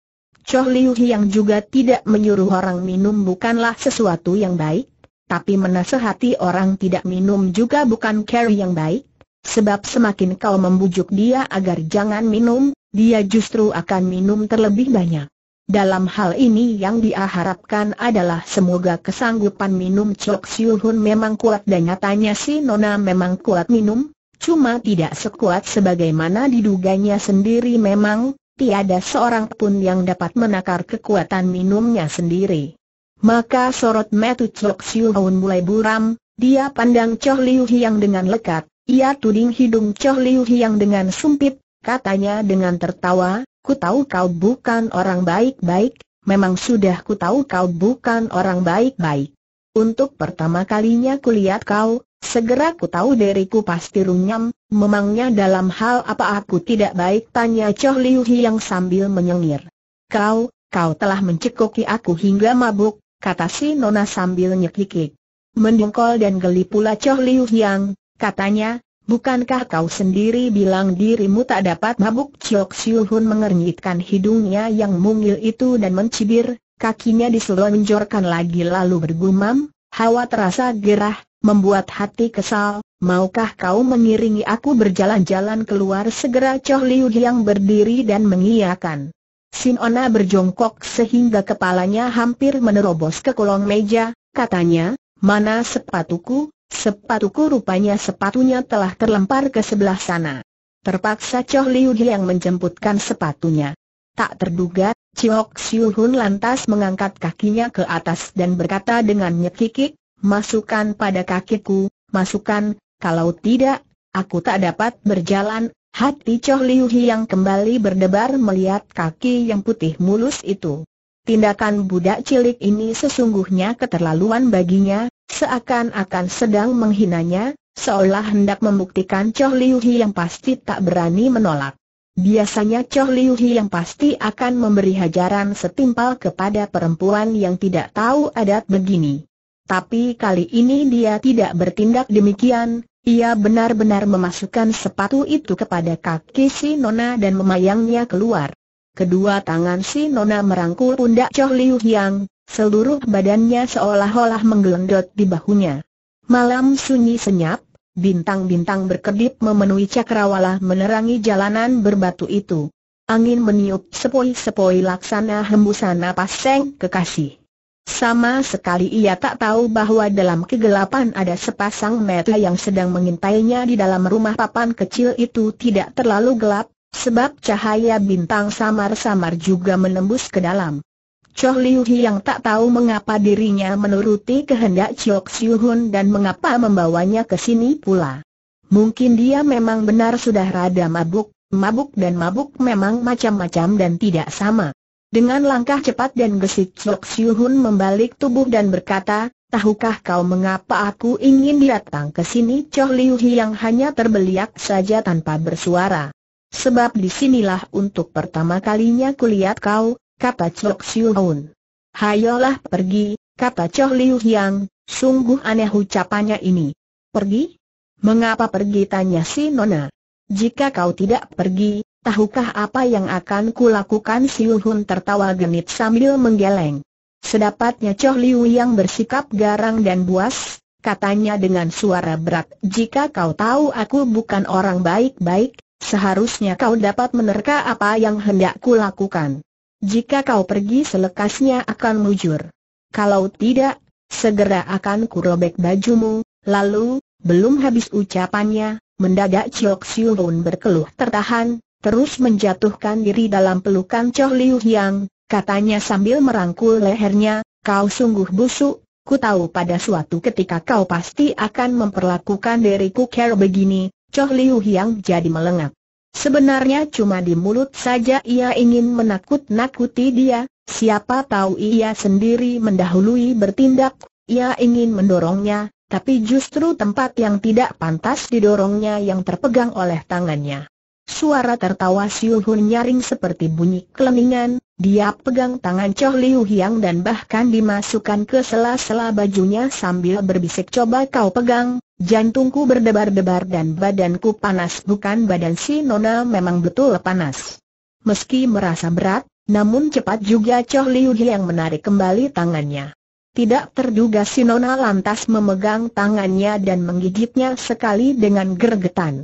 Choh Liu yang juga tidak menyuruh orang minum bukanlah sesuatu yang baik, tapi menasehati orang tidak minum juga bukan care yang baik Sebab semakin kau membujuk dia agar jangan minum, dia justru akan minum terlebih banyak. Dalam hal ini yang dia harapkan adalah semoga kesanggupan minum Chok Siu Hun memang kuat dan nyatanya si Nona memang kuat minum, cuma tidak sekuat sebagaimana diduganya sendiri memang, tiada seorang pun yang dapat menakar kekuatan minumnya sendiri. Maka sorot metu Chok Siu Hun mulai buram, dia pandang Chok Liu yang dengan lekat, ia tuding hidung Choh Liu Hiang dengan sumpit, katanya dengan tertawa, ku tahu kau bukan orang baik-baik, memang sudah ku tahu kau bukan orang baik-baik. Untuk pertama kalinya kulihat kau, segera ku tahu diriku pasti runyam, memangnya dalam hal apa aku tidak baik tanya Choh Liu Hiang sambil menyengir. Kau, kau telah mencekoki aku hingga mabuk, kata si Nona sambil nyekikik. Mendengkol dan geli pula Choh Liu Hiang, katanya, bukankah kau sendiri bilang dirimu tak dapat mabuk? Chok Siu Hun mengernyitkan hidungnya yang mungil itu dan mencibir, kakinya diselonjorkan lagi lalu bergumam, hawa terasa gerah, membuat hati kesal, Maukah kau mengiringi aku berjalan-jalan keluar segera Choh Liu yang berdiri dan mengiyakan. Sinona berjongkok sehingga kepalanya hampir menerobos ke kolong meja, katanya, mana sepatuku, Sepatuku rupanya sepatunya telah terlempar ke sebelah sana. Terpaksa Choh Liu yang menjemputkan sepatunya. Tak terduga, Chiok Siu Hun lantas mengangkat kakinya ke atas dan berkata dengan nyekikik, masukkan pada kakiku, masukkan, kalau tidak, aku tak dapat berjalan. Hati Choh Liu yang kembali berdebar melihat kaki yang putih mulus itu. Tindakan budak cilik ini sesungguhnya keterlaluan baginya, seakan-akan sedang menghinanya, seolah hendak membuktikan Choh Liu Hi yang pasti tak berani menolak. Biasanya Choh Liu Hi yang pasti akan memberi hajaran setimpal kepada perempuan yang tidak tahu adat begini. Tapi kali ini dia tidak bertindak demikian, ia benar-benar memasukkan sepatu itu kepada kaki si Nona dan memayangnya keluar. Kedua tangan si Nona merangkul pundak Cho Liu Hiang, seluruh badannya seolah-olah menggelendot di bahunya. Malam sunyi senyap, bintang-bintang berkedip memenuhi cakrawala menerangi jalanan berbatu itu. Angin meniup sepoi-sepoi laksana hembusan napas seng kekasih. Sama sekali ia tak tahu bahwa dalam kegelapan ada sepasang mata yang sedang mengintainya di dalam rumah papan kecil itu tidak terlalu gelap, Sebab cahaya bintang samar-samar juga menembus ke dalam. Choh Liu Hi yang tak tahu mengapa dirinya menuruti kehendak Chok Siu Hun dan mengapa membawanya ke sini pula. Mungkin dia memang benar sudah rada mabuk, mabuk dan mabuk memang macam-macam dan tidak sama. Dengan langkah cepat dan gesit Chok Siu Hun membalik tubuh dan berkata, Tahukah kau mengapa aku ingin datang ke sini? Choh Liu Hi yang hanya terbeliak saja tanpa bersuara. Sebab disinilah untuk pertama kalinya kulihat kau, kata Chok Siuhun. Hayolah pergi, kata Chok Liu Yang, sungguh aneh ucapannya ini. Pergi? Mengapa pergi tanya si Nona? Jika kau tidak pergi, tahukah apa yang akan kulakukan Siuhun tertawa genit sambil menggeleng. Sedapatnya Chok Liu Yang bersikap garang dan buas, katanya dengan suara berat, jika kau tahu aku bukan orang baik-baik, Seharusnya kau dapat menerka apa yang hendak ku lakukan. Jika kau pergi selekasnya akan mujur. Kalau tidak, segera akan kurobek bajumu, lalu, belum habis ucapannya, mendadak Chok Siu Run berkeluh tertahan, terus menjatuhkan diri dalam pelukan Chok Liu Yang, katanya sambil merangkul lehernya, kau sungguh busuk, ku tahu pada suatu ketika kau pasti akan memperlakukan diriku care begini, Choh Liu Hiang jadi melengak. Sebenarnya cuma di mulut saja ia ingin menakut-nakuti dia, siapa tahu ia sendiri mendahului bertindak, ia ingin mendorongnya, tapi justru tempat yang tidak pantas didorongnya yang terpegang oleh tangannya. Suara tertawa Siu Hun nyaring seperti bunyi keleningan, dia pegang tangan Choh Liu Hiang dan bahkan dimasukkan ke sela-sela bajunya sambil berbisik coba kau pegang, jantungku berdebar-debar dan badanku panas bukan badan si Nona memang betul panas. Meski merasa berat, namun cepat juga Choh Liu Hiang menarik kembali tangannya. Tidak terduga si Nona lantas memegang tangannya dan menggigitnya sekali dengan gergetan.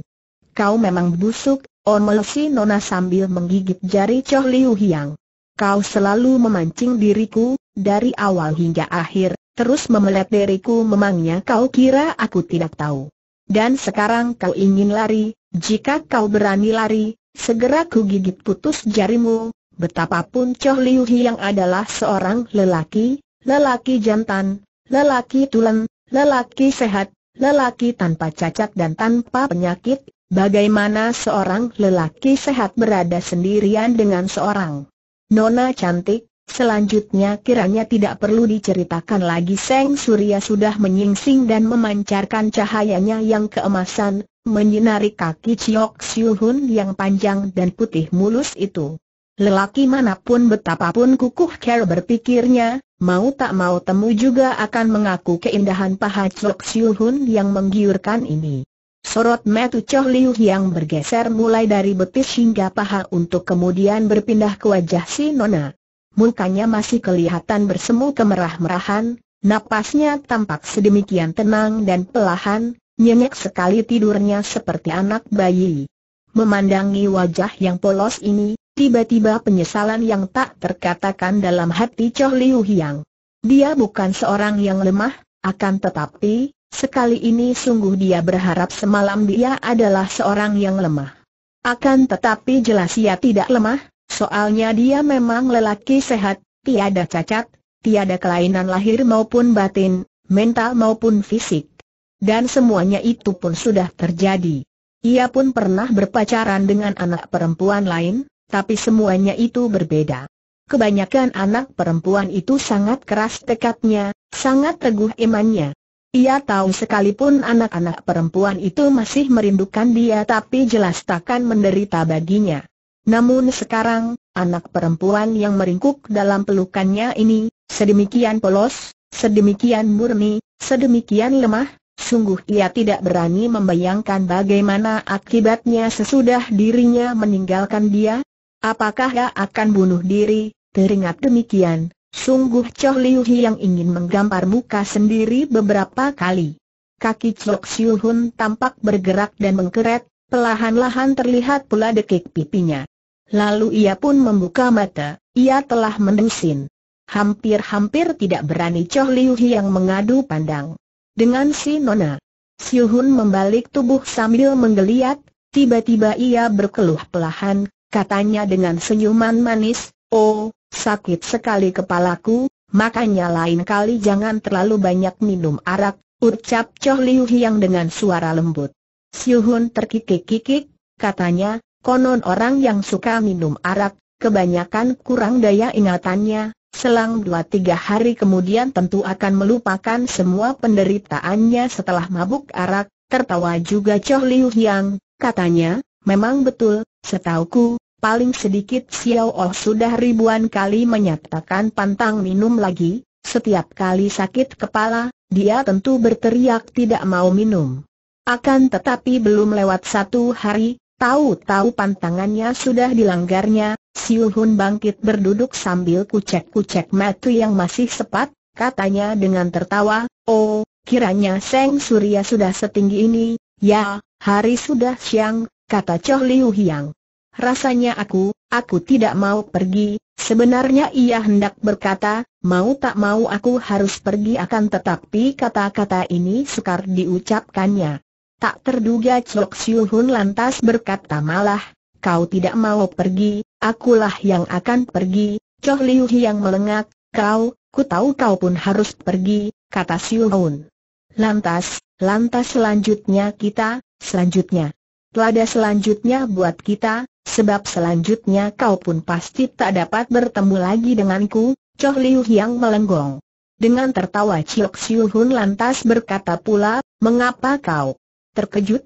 Kau memang busuk, omel si Nona sambil menggigit jari Choh Liu Hiang kau selalu memancing diriku, dari awal hingga akhir, terus memelet diriku memangnya kau kira aku tidak tahu. Dan sekarang kau ingin lari, jika kau berani lari, segera ku gigit putus jarimu, betapapun Choh Liu yang adalah seorang lelaki, lelaki jantan, lelaki tulen, lelaki sehat, lelaki tanpa cacat dan tanpa penyakit, bagaimana seorang lelaki sehat berada sendirian dengan seorang Nona cantik, Selanjutnya kiranya tidak perlu diceritakan lagi Seng Surya sudah menyingsing dan memancarkan cahayanya yang keemasan, menyinari kaki Chiok Siu Hun yang panjang dan putih mulus itu. Lelaki manapun betapapun kukuh care berpikirnya, mau tak mau temu juga akan mengaku keindahan paha Chiok Siu Hun yang menggiurkan ini. Sorot metu Choh Liu yang bergeser mulai dari betis hingga paha untuk kemudian berpindah ke wajah si Nona. Mukanya masih kelihatan bersemu kemerah-merahan, napasnya tampak sedemikian tenang dan pelahan, nyenyak sekali tidurnya seperti anak bayi. Memandangi wajah yang polos ini, tiba-tiba penyesalan yang tak terkatakan dalam hati Choh Liu Hiang. Dia bukan seorang yang lemah, akan tetapi, Sekali ini sungguh dia berharap semalam dia adalah seorang yang lemah. Akan tetapi jelas ia tidak lemah, soalnya dia memang lelaki sehat, tiada cacat, tiada kelainan lahir maupun batin, mental maupun fisik. Dan semuanya itu pun sudah terjadi. Ia pun pernah berpacaran dengan anak perempuan lain, tapi semuanya itu berbeda. Kebanyakan anak perempuan itu sangat keras tekadnya, sangat teguh imannya. Ia tahu sekalipun anak-anak perempuan itu masih merindukan dia tapi jelas takkan menderita baginya. Namun sekarang, anak perempuan yang meringkuk dalam pelukannya ini, sedemikian polos, sedemikian murni, sedemikian lemah, sungguh ia tidak berani membayangkan bagaimana akibatnya sesudah dirinya meninggalkan dia. Apakah ia akan bunuh diri, teringat demikian, Sungguh Choh Liu yang ingin menggampar muka sendiri beberapa kali. Kaki Chok Siu Hun tampak bergerak dan mengkeret, pelahan-lahan terlihat pula dekik pipinya. Lalu ia pun membuka mata, ia telah mendusin. Hampir-hampir tidak berani Choh Liu yang mengadu pandang. Dengan si Nona, Siu Hun membalik tubuh sambil menggeliat, tiba-tiba ia berkeluh pelahan, katanya dengan senyuman manis, Oh, Sakit sekali kepalaku, makanya lain kali jangan terlalu banyak minum arak, ucap Choh Liu Hiang dengan suara lembut. Siu Hun terkikik-kikik, katanya, konon orang yang suka minum arak, kebanyakan kurang daya ingatannya, selang dua tiga hari kemudian tentu akan melupakan semua penderitaannya setelah mabuk arak, tertawa juga Choh Liu Hiang, katanya, memang betul, setauku, paling sedikit Xiao Oh sudah ribuan kali menyatakan pantang minum lagi, setiap kali sakit kepala, dia tentu berteriak tidak mau minum. Akan tetapi belum lewat satu hari, tahu-tahu pantangannya sudah dilanggarnya, Siu Hun bangkit berduduk sambil kucek-kucek mata yang masih sepat, katanya dengan tertawa, oh, kiranya Seng Surya sudah setinggi ini, ya, hari sudah siang, kata Choh Liu Hiang rasanya aku, aku tidak mau pergi, sebenarnya ia hendak berkata, mau tak mau aku harus pergi akan tetapi kata-kata ini sukar diucapkannya. Tak terduga Chok Siu Hun lantas berkata malah, kau tidak mau pergi, akulah yang akan pergi, Chok Liu yang melengak, kau, ku tahu kau pun harus pergi, kata Siu Hun. Lantas, lantas selanjutnya kita, selanjutnya. Pelada selanjutnya buat kita, sebab selanjutnya kau pun pasti tak dapat bertemu lagi denganku, Choh Liu Hiang melenggong. Dengan tertawa Chiok Siu Hun lantas berkata pula, mengapa kau terkejut?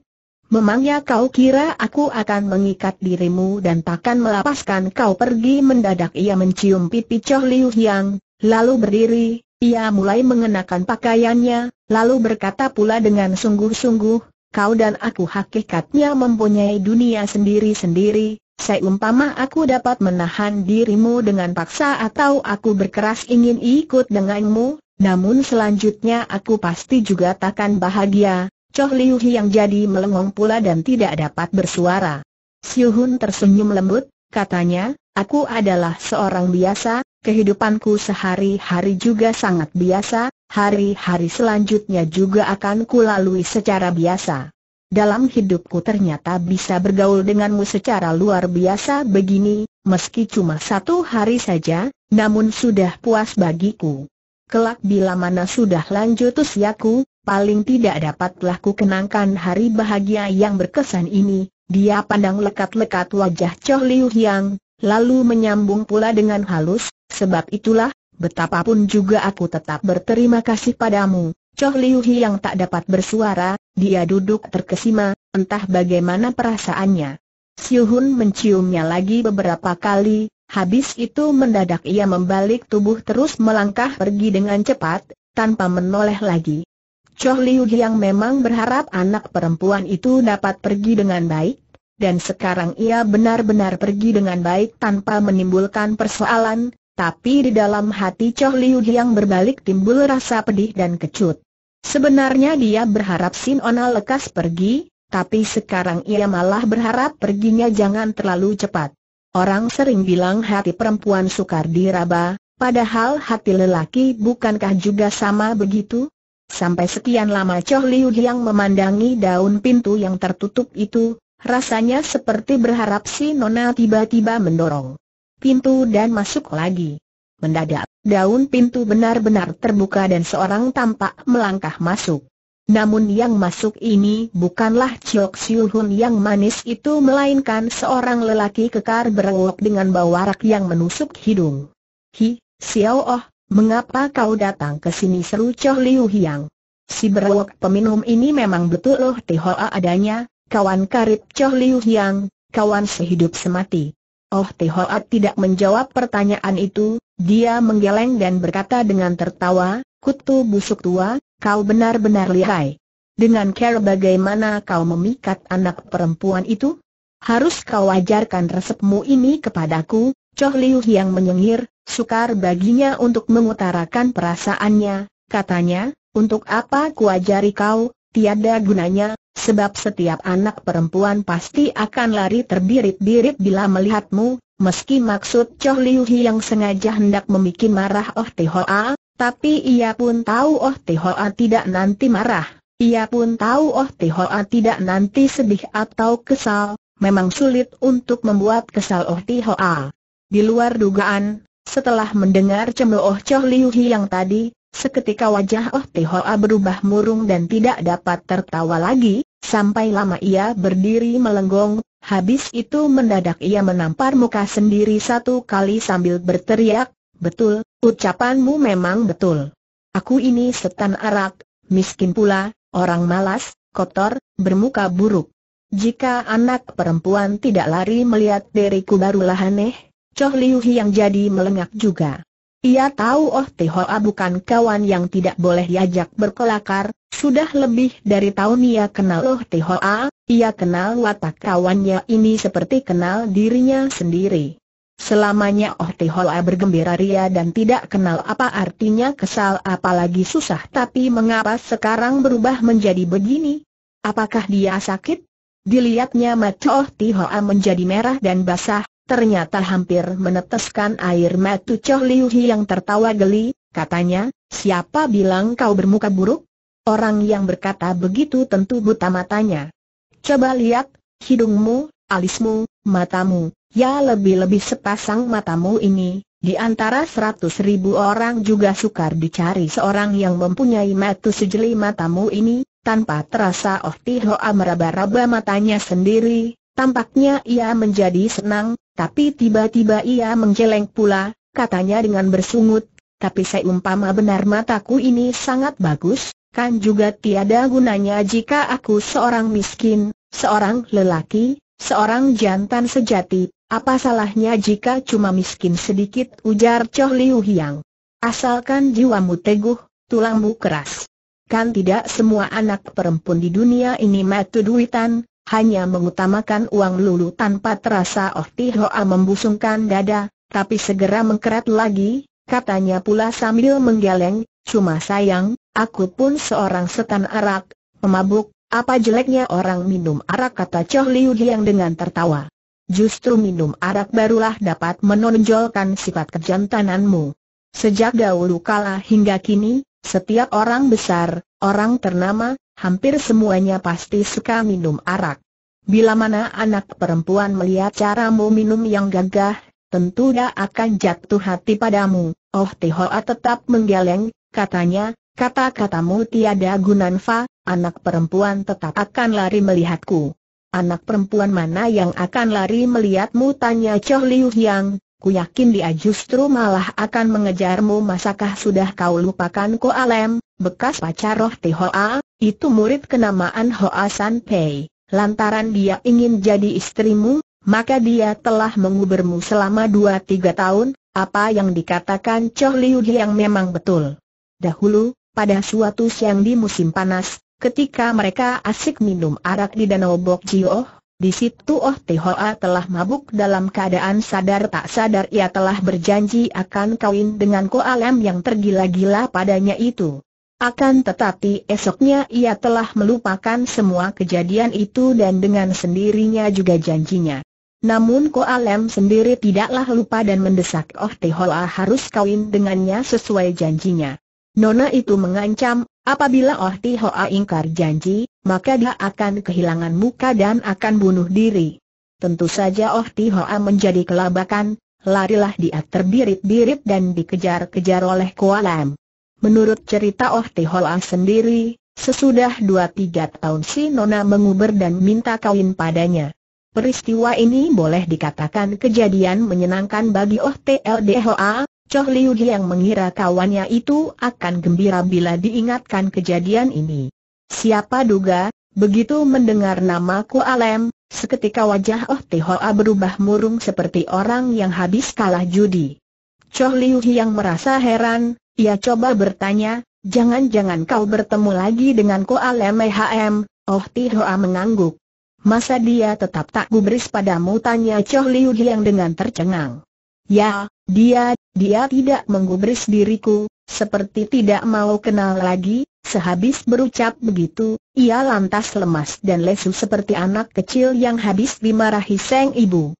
Memangnya kau kira aku akan mengikat dirimu dan takkan melepaskan kau pergi mendadak ia mencium pipi Choh Liu Hiang, lalu berdiri, ia mulai mengenakan pakaiannya, lalu berkata pula dengan sungguh-sungguh, kau dan aku hakikatnya mempunyai dunia sendiri-sendiri, Seumpama aku dapat menahan dirimu dengan paksa atau aku berkeras ingin ikut denganmu, namun selanjutnya aku pasti juga takkan bahagia. Choh Liu yang jadi melengong pula dan tidak dapat bersuara. Siu Hun tersenyum lembut, katanya, aku adalah seorang biasa, kehidupanku sehari-hari juga sangat biasa, hari-hari selanjutnya juga akan kulalui secara biasa dalam hidupku ternyata bisa bergaul denganmu secara luar biasa begini, meski cuma satu hari saja, namun sudah puas bagiku. Kelak bila mana sudah lanjut usiaku, paling tidak dapatlah ku kenangkan hari bahagia yang berkesan ini. Dia pandang lekat-lekat wajah Choh Liu Yang, lalu menyambung pula dengan halus, sebab itulah, betapapun juga aku tetap berterima kasih padamu, Choh Liu Hi yang tak dapat bersuara, dia duduk terkesima, entah bagaimana perasaannya. Siu Hun menciumnya lagi beberapa kali, habis itu mendadak ia membalik tubuh terus melangkah pergi dengan cepat, tanpa menoleh lagi. Choh Liu yang memang berharap anak perempuan itu dapat pergi dengan baik, dan sekarang ia benar-benar pergi dengan baik tanpa menimbulkan persoalan, tapi di dalam hati Choh Liu yang berbalik timbul rasa pedih dan kecut. Sebenarnya dia berharap Sin Ona lekas pergi, tapi sekarang ia malah berharap perginya jangan terlalu cepat. Orang sering bilang hati perempuan sukar diraba, padahal hati lelaki bukankah juga sama begitu? Sampai sekian lama Choh Liu Hiang memandangi daun pintu yang tertutup itu, rasanya seperti berharap si Nona tiba-tiba mendorong pintu dan masuk lagi. Mendadak, daun pintu benar-benar terbuka dan seorang tampak melangkah masuk. Namun yang masuk ini bukanlah Chok Siu Hun yang manis itu melainkan seorang lelaki kekar berwok dengan bawarak yang menusuk hidung. Hi, Xiao Oh, mengapa kau datang ke sini seru Chok Liu Hiang? Si berwok peminum ini memang betul loh Tihoa adanya, kawan karib Chok Liu Hiang, kawan sehidup semati. Oh Tehoat tidak menjawab pertanyaan itu, dia menggeleng dan berkata dengan tertawa, Kutu busuk tua, kau benar-benar lihai. Dengan care bagaimana kau memikat anak perempuan itu? Harus kau ajarkan resepmu ini kepadaku, Choh Liu yang menyengir, sukar baginya untuk mengutarakan perasaannya, katanya, untuk apa kuajari kau, tiada gunanya, sebab setiap anak perempuan pasti akan lari terbirit-birit bila melihatmu, meski maksud Choh Liu Hi yang sengaja hendak membuat marah Oh Te Hoa, tapi ia pun tahu Oh Te Hoa tidak nanti marah, ia pun tahu Oh Te Hoa tidak nanti sedih atau kesal, memang sulit untuk membuat kesal Oh Te Hoa. Di luar dugaan, setelah mendengar cemooh Choh Liu Hi yang tadi, Seketika wajah Oh Tehoa berubah murung dan tidak dapat tertawa lagi, sampai lama ia berdiri melenggong, habis itu mendadak ia menampar muka sendiri satu kali sambil berteriak, Betul, ucapanmu memang betul. Aku ini setan arak, miskin pula, orang malas, kotor, bermuka buruk. Jika anak perempuan tidak lari melihat diriku barulah aneh, Choh Liu yang jadi melengak juga. Ia tahu Oh Hoa bukan kawan yang tidak boleh diajak berkelakar, sudah lebih dari tahun ia kenal Oh Hoa, ia kenal watak kawannya ini seperti kenal dirinya sendiri. Selamanya Oh Hoa bergembira ria dan tidak kenal apa artinya kesal apalagi susah tapi mengapa sekarang berubah menjadi begini? Apakah dia sakit? Dilihatnya mata Oh Hoa menjadi merah dan basah, ternyata hampir meneteskan air mata Choh Liu Hi yang tertawa geli, katanya, siapa bilang kau bermuka buruk? Orang yang berkata begitu tentu buta matanya. Coba lihat, hidungmu, alismu, matamu, ya lebih-lebih sepasang matamu ini, di antara seratus ribu orang juga sukar dicari seorang yang mempunyai mata sejeli matamu ini, tanpa terasa Oh tiho meraba-raba matanya sendiri, Tampaknya ia menjadi senang, tapi tiba-tiba ia menjeleng pula, katanya dengan bersungut, tapi saya umpama benar mataku ini sangat bagus, kan juga tiada gunanya jika aku seorang miskin, seorang lelaki, seorang jantan sejati, apa salahnya jika cuma miskin sedikit ujar Choh Liu Hiang. Asalkan jiwamu teguh, tulangmu keras. Kan tidak semua anak perempuan di dunia ini matu duitan, hanya mengutamakan uang lulu tanpa terasa Oh Tihoa membusungkan dada, tapi segera mengkeret lagi, katanya pula sambil menggeleng, cuma sayang, aku pun seorang setan arak, pemabuk, apa jeleknya orang minum arak kata Choh Liu Hiang dengan tertawa. Justru minum arak barulah dapat menonjolkan sifat kejantananmu. Sejak dahulu kala hingga kini, setiap orang besar, orang ternama, hampir semuanya pasti suka minum arak. Bila mana anak perempuan melihat caramu minum yang gagah, tentu dia akan jatuh hati padamu. Oh Tihoa tetap menggeleng, katanya, kata-katamu tiada gunanfa, anak perempuan tetap akan lari melihatku. Anak perempuan mana yang akan lari melihatmu tanya Cho Liu Hyang, ku yakin dia justru malah akan mengejarmu masakah sudah kau lupakan Ko Alem, bekas pacar roh Tihoa, itu murid kenamaan Hoa San Pei. Lantaran dia ingin jadi istrimu, maka dia telah mengubermu selama dua tiga tahun, apa yang dikatakan Choh Liu yang memang betul. Dahulu, pada suatu siang di musim panas, ketika mereka asik minum arak di Danau Bok Jioh, di situ Oh Hoa telah mabuk dalam keadaan sadar tak sadar ia telah berjanji akan kawin dengan Ko Alam yang tergila-gila padanya itu. Akan tetapi esoknya ia telah melupakan semua kejadian itu dan dengan sendirinya juga janjinya. Namun Koalem sendiri tidaklah lupa dan mendesak Oh Tehola harus kawin dengannya sesuai janjinya. Nona itu mengancam, apabila Oh Tehola ingkar janji, maka dia akan kehilangan muka dan akan bunuh diri. Tentu saja Oh Tehola menjadi kelabakan, larilah dia terbirit-birit dan dikejar-kejar oleh Koalem. Menurut cerita Oh Tihola sendiri, sesudah 2-3 tahun si Nona menguber dan minta kawin padanya. Peristiwa ini boleh dikatakan kejadian menyenangkan bagi Oh TLDHA, Choh Liu yang mengira kawannya itu akan gembira bila diingatkan kejadian ini. Siapa duga, begitu mendengar nama Ku Alem, seketika wajah Oh Tihoa berubah murung seperti orang yang habis kalah judi. Choh Liu yang merasa heran, ia coba bertanya, jangan-jangan kau bertemu lagi dengan Koal MHM, Oh Tihoa mengangguk. Masa dia tetap tak gubris padamu tanya Choh Liu Hiang dengan tercengang. Ya, dia, dia tidak menggubris diriku, seperti tidak mau kenal lagi, sehabis berucap begitu, ia lantas lemas dan lesu seperti anak kecil yang habis dimarahi sang ibu.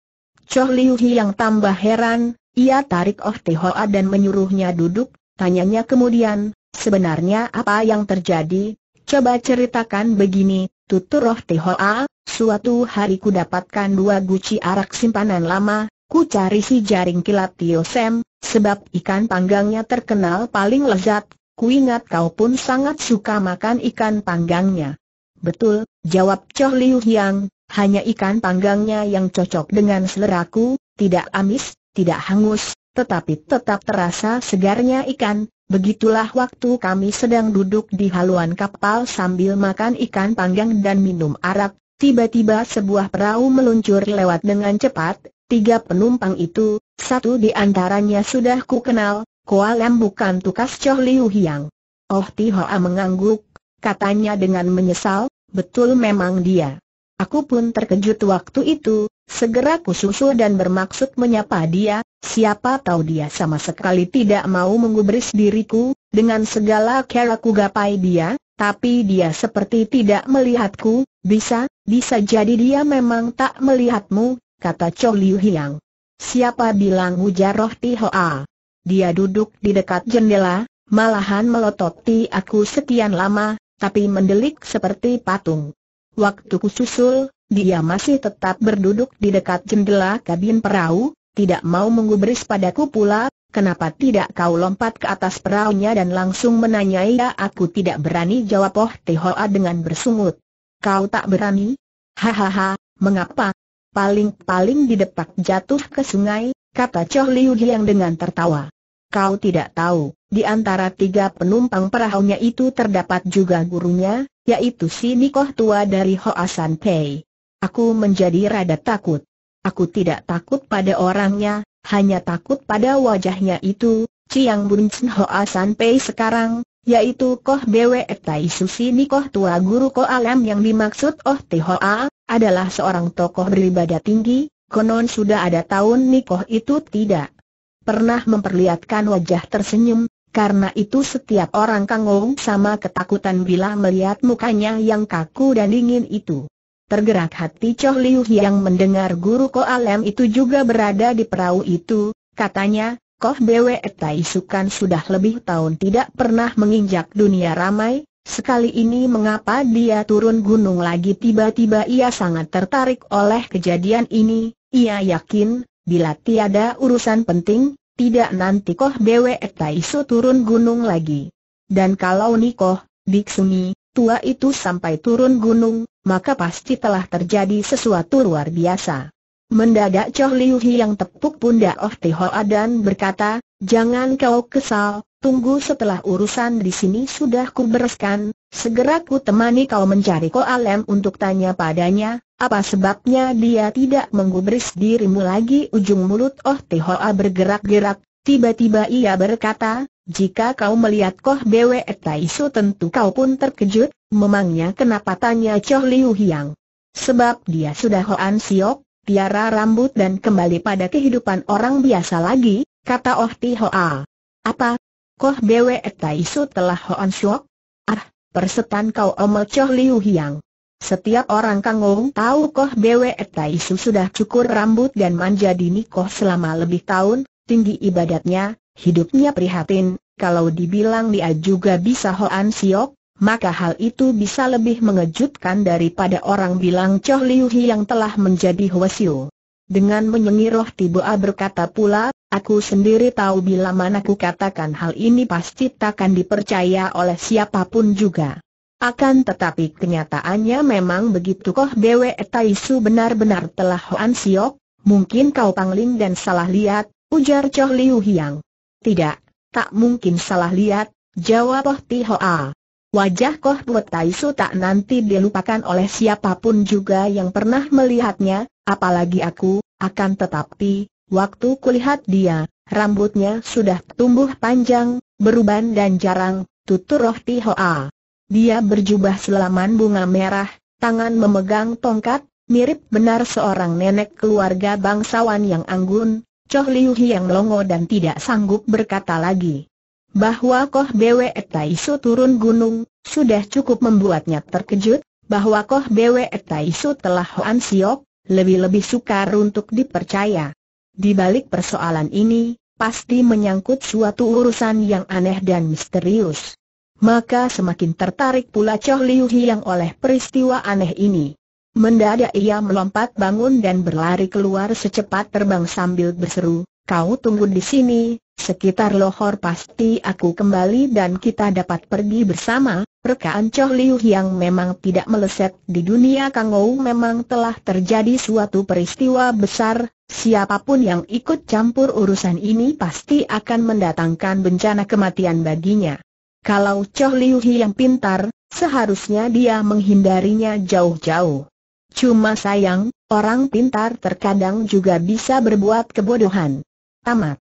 Choh Liu Hiang tambah heran, ia tarik Oh Tihoa dan menyuruhnya duduk, Tanyanya kemudian, sebenarnya apa yang terjadi? Coba ceritakan begini, tutur roh Tihoa, suatu hari ku dapatkan dua guci arak simpanan lama, ku cari si jaring kilat Tio Sam, sebab ikan panggangnya terkenal paling lezat, ku ingat kau pun sangat suka makan ikan panggangnya. Betul, jawab Choh Liu Yang, hanya ikan panggangnya yang cocok dengan selera ku, tidak amis, tidak hangus, tetapi tetap terasa segarnya ikan, begitulah waktu kami sedang duduk di haluan kapal sambil makan ikan panggang dan minum arak, tiba-tiba sebuah perahu meluncur lewat dengan cepat, tiga penumpang itu, satu di antaranya sudah ku kenal, Koalem bukan tukas Choh Liu Hiang. Oh Tihoa mengangguk, katanya dengan menyesal, betul memang dia. Aku pun terkejut waktu itu, Segera kususul dan bermaksud menyapa dia, siapa tahu dia sama sekali tidak mau mengubris diriku, dengan segala cara ku gapai dia, tapi dia seperti tidak melihatku, bisa, bisa jadi dia memang tak melihatmu, kata Cho Liu Hiang. Siapa bilang ujar Roh Tihoa? Dia duduk di dekat jendela, malahan melototi aku sekian lama, tapi mendelik seperti patung. Waktu kususul, dia masih tetap berduduk di dekat jendela kabin perahu, tidak mau mengubris padaku pula, kenapa tidak kau lompat ke atas perahunya dan langsung menanyai ya aku tidak berani jawab Oh Hoa dengan bersungut. Kau tak berani? Hahaha, mengapa? Paling-paling didepak jatuh ke sungai, kata Choh Liu Hiang dengan tertawa. Kau tidak tahu, di antara tiga penumpang perahunya itu terdapat juga gurunya, yaitu si Nikoh tua dari Hoasan Pei. Aku menjadi rada takut. Aku tidak takut pada orangnya, hanya takut pada wajahnya itu, Ciang Bun Chen Hoa pei sekarang, yaitu Koh Bwe Tai Susi Nikoh Tua Guru Ko Alam yang dimaksud Oh Ti Hoa, adalah seorang tokoh beribadah tinggi, konon sudah ada tahun ni Nikoh itu tidak pernah memperlihatkan wajah tersenyum, karena itu setiap orang kangong sama ketakutan bila melihat mukanya yang kaku dan dingin itu. Tergerak hati Choh Liu yang mendengar guru Ko Alem itu juga berada di perahu itu, katanya, Koh Bwe Sukan sudah lebih tahun tidak pernah menginjak dunia ramai, sekali ini mengapa dia turun gunung lagi tiba-tiba ia sangat tertarik oleh kejadian ini, ia yakin, bila tiada urusan penting, tidak nanti Koh Bwe Su turun gunung lagi. Dan kalau Nikoh, Biksuni, tua itu sampai turun gunung, maka pasti telah terjadi sesuatu luar biasa. Mendadak Choh Liu yang tepuk pundak Oh Tihoa dan berkata, jangan kau kesal, tunggu setelah urusan di sini sudah kuberskan, segera ku temani kau mencari Ko Alem untuk tanya padanya, apa sebabnya dia tidak menggubris dirimu lagi ujung mulut Oh Tihoa bergerak-gerak, tiba-tiba ia berkata, jika kau melihat Koh Bwe Taisu tentu kau pun terkejut, memangnya kenapa tanya Choh Liu Hiang. Sebab dia sudah Hoan Siok, tiara rambut dan kembali pada kehidupan orang biasa lagi, kata Oh Ti Hoa. Apa? Koh Bwe Taisu telah Hoan Siok? Ah, persetan kau omel Choh Liu Hiang. Setiap orang kangong tahu Koh Bwe Taisu sudah cukur rambut dan manja dini Koh selama lebih tahun, tinggi ibadatnya, Hidupnya prihatin, kalau dibilang dia juga bisa Hoan Siok, maka hal itu bisa lebih mengejutkan daripada orang bilang Choh Liu Hi yang telah menjadi Siu. Dengan menyengir roh Tiboa berkata pula, aku sendiri tahu bila mana ku katakan hal ini pasti takkan dipercaya oleh siapapun juga. Akan tetapi kenyataannya memang begitu Koh Bwe Taisu benar-benar telah Hoan Siok, mungkin kau pangling dan salah lihat, ujar Choh Liu Hiang. Tidak, tak mungkin salah lihat, jawab Oh Tihoa. Wajah Koh Buat Taisu tak nanti dilupakan oleh siapapun juga yang pernah melihatnya, apalagi aku, akan tetapi, waktu kulihat dia, rambutnya sudah tumbuh panjang, beruban dan jarang, tutur Roh Tihoa. Dia berjubah selaman bunga merah, tangan memegang tongkat, mirip benar seorang nenek keluarga bangsawan yang anggun, Choh Liu Hiang longo dan tidak sanggup berkata lagi. Bahwa Koh Bwe Taisu turun gunung, sudah cukup membuatnya terkejut, bahwa Koh Bwe Taisu telah Hoan Siok, lebih-lebih sukar untuk dipercaya. Di balik persoalan ini, pasti menyangkut suatu urusan yang aneh dan misterius. Maka semakin tertarik pula Choh Liu Hiang oleh peristiwa aneh ini. Mendadak ia melompat bangun dan berlari keluar secepat terbang sambil berseru, kau tunggu di sini, sekitar lohor pasti aku kembali dan kita dapat pergi bersama. Rekaan Choh Liu yang memang tidak meleset di dunia Kangou memang telah terjadi suatu peristiwa besar, siapapun yang ikut campur urusan ini pasti akan mendatangkan bencana kematian baginya. Kalau Choh Liu yang pintar, seharusnya dia menghindarinya jauh-jauh. Cuma sayang, orang pintar terkadang juga bisa berbuat kebodohan. Tamat.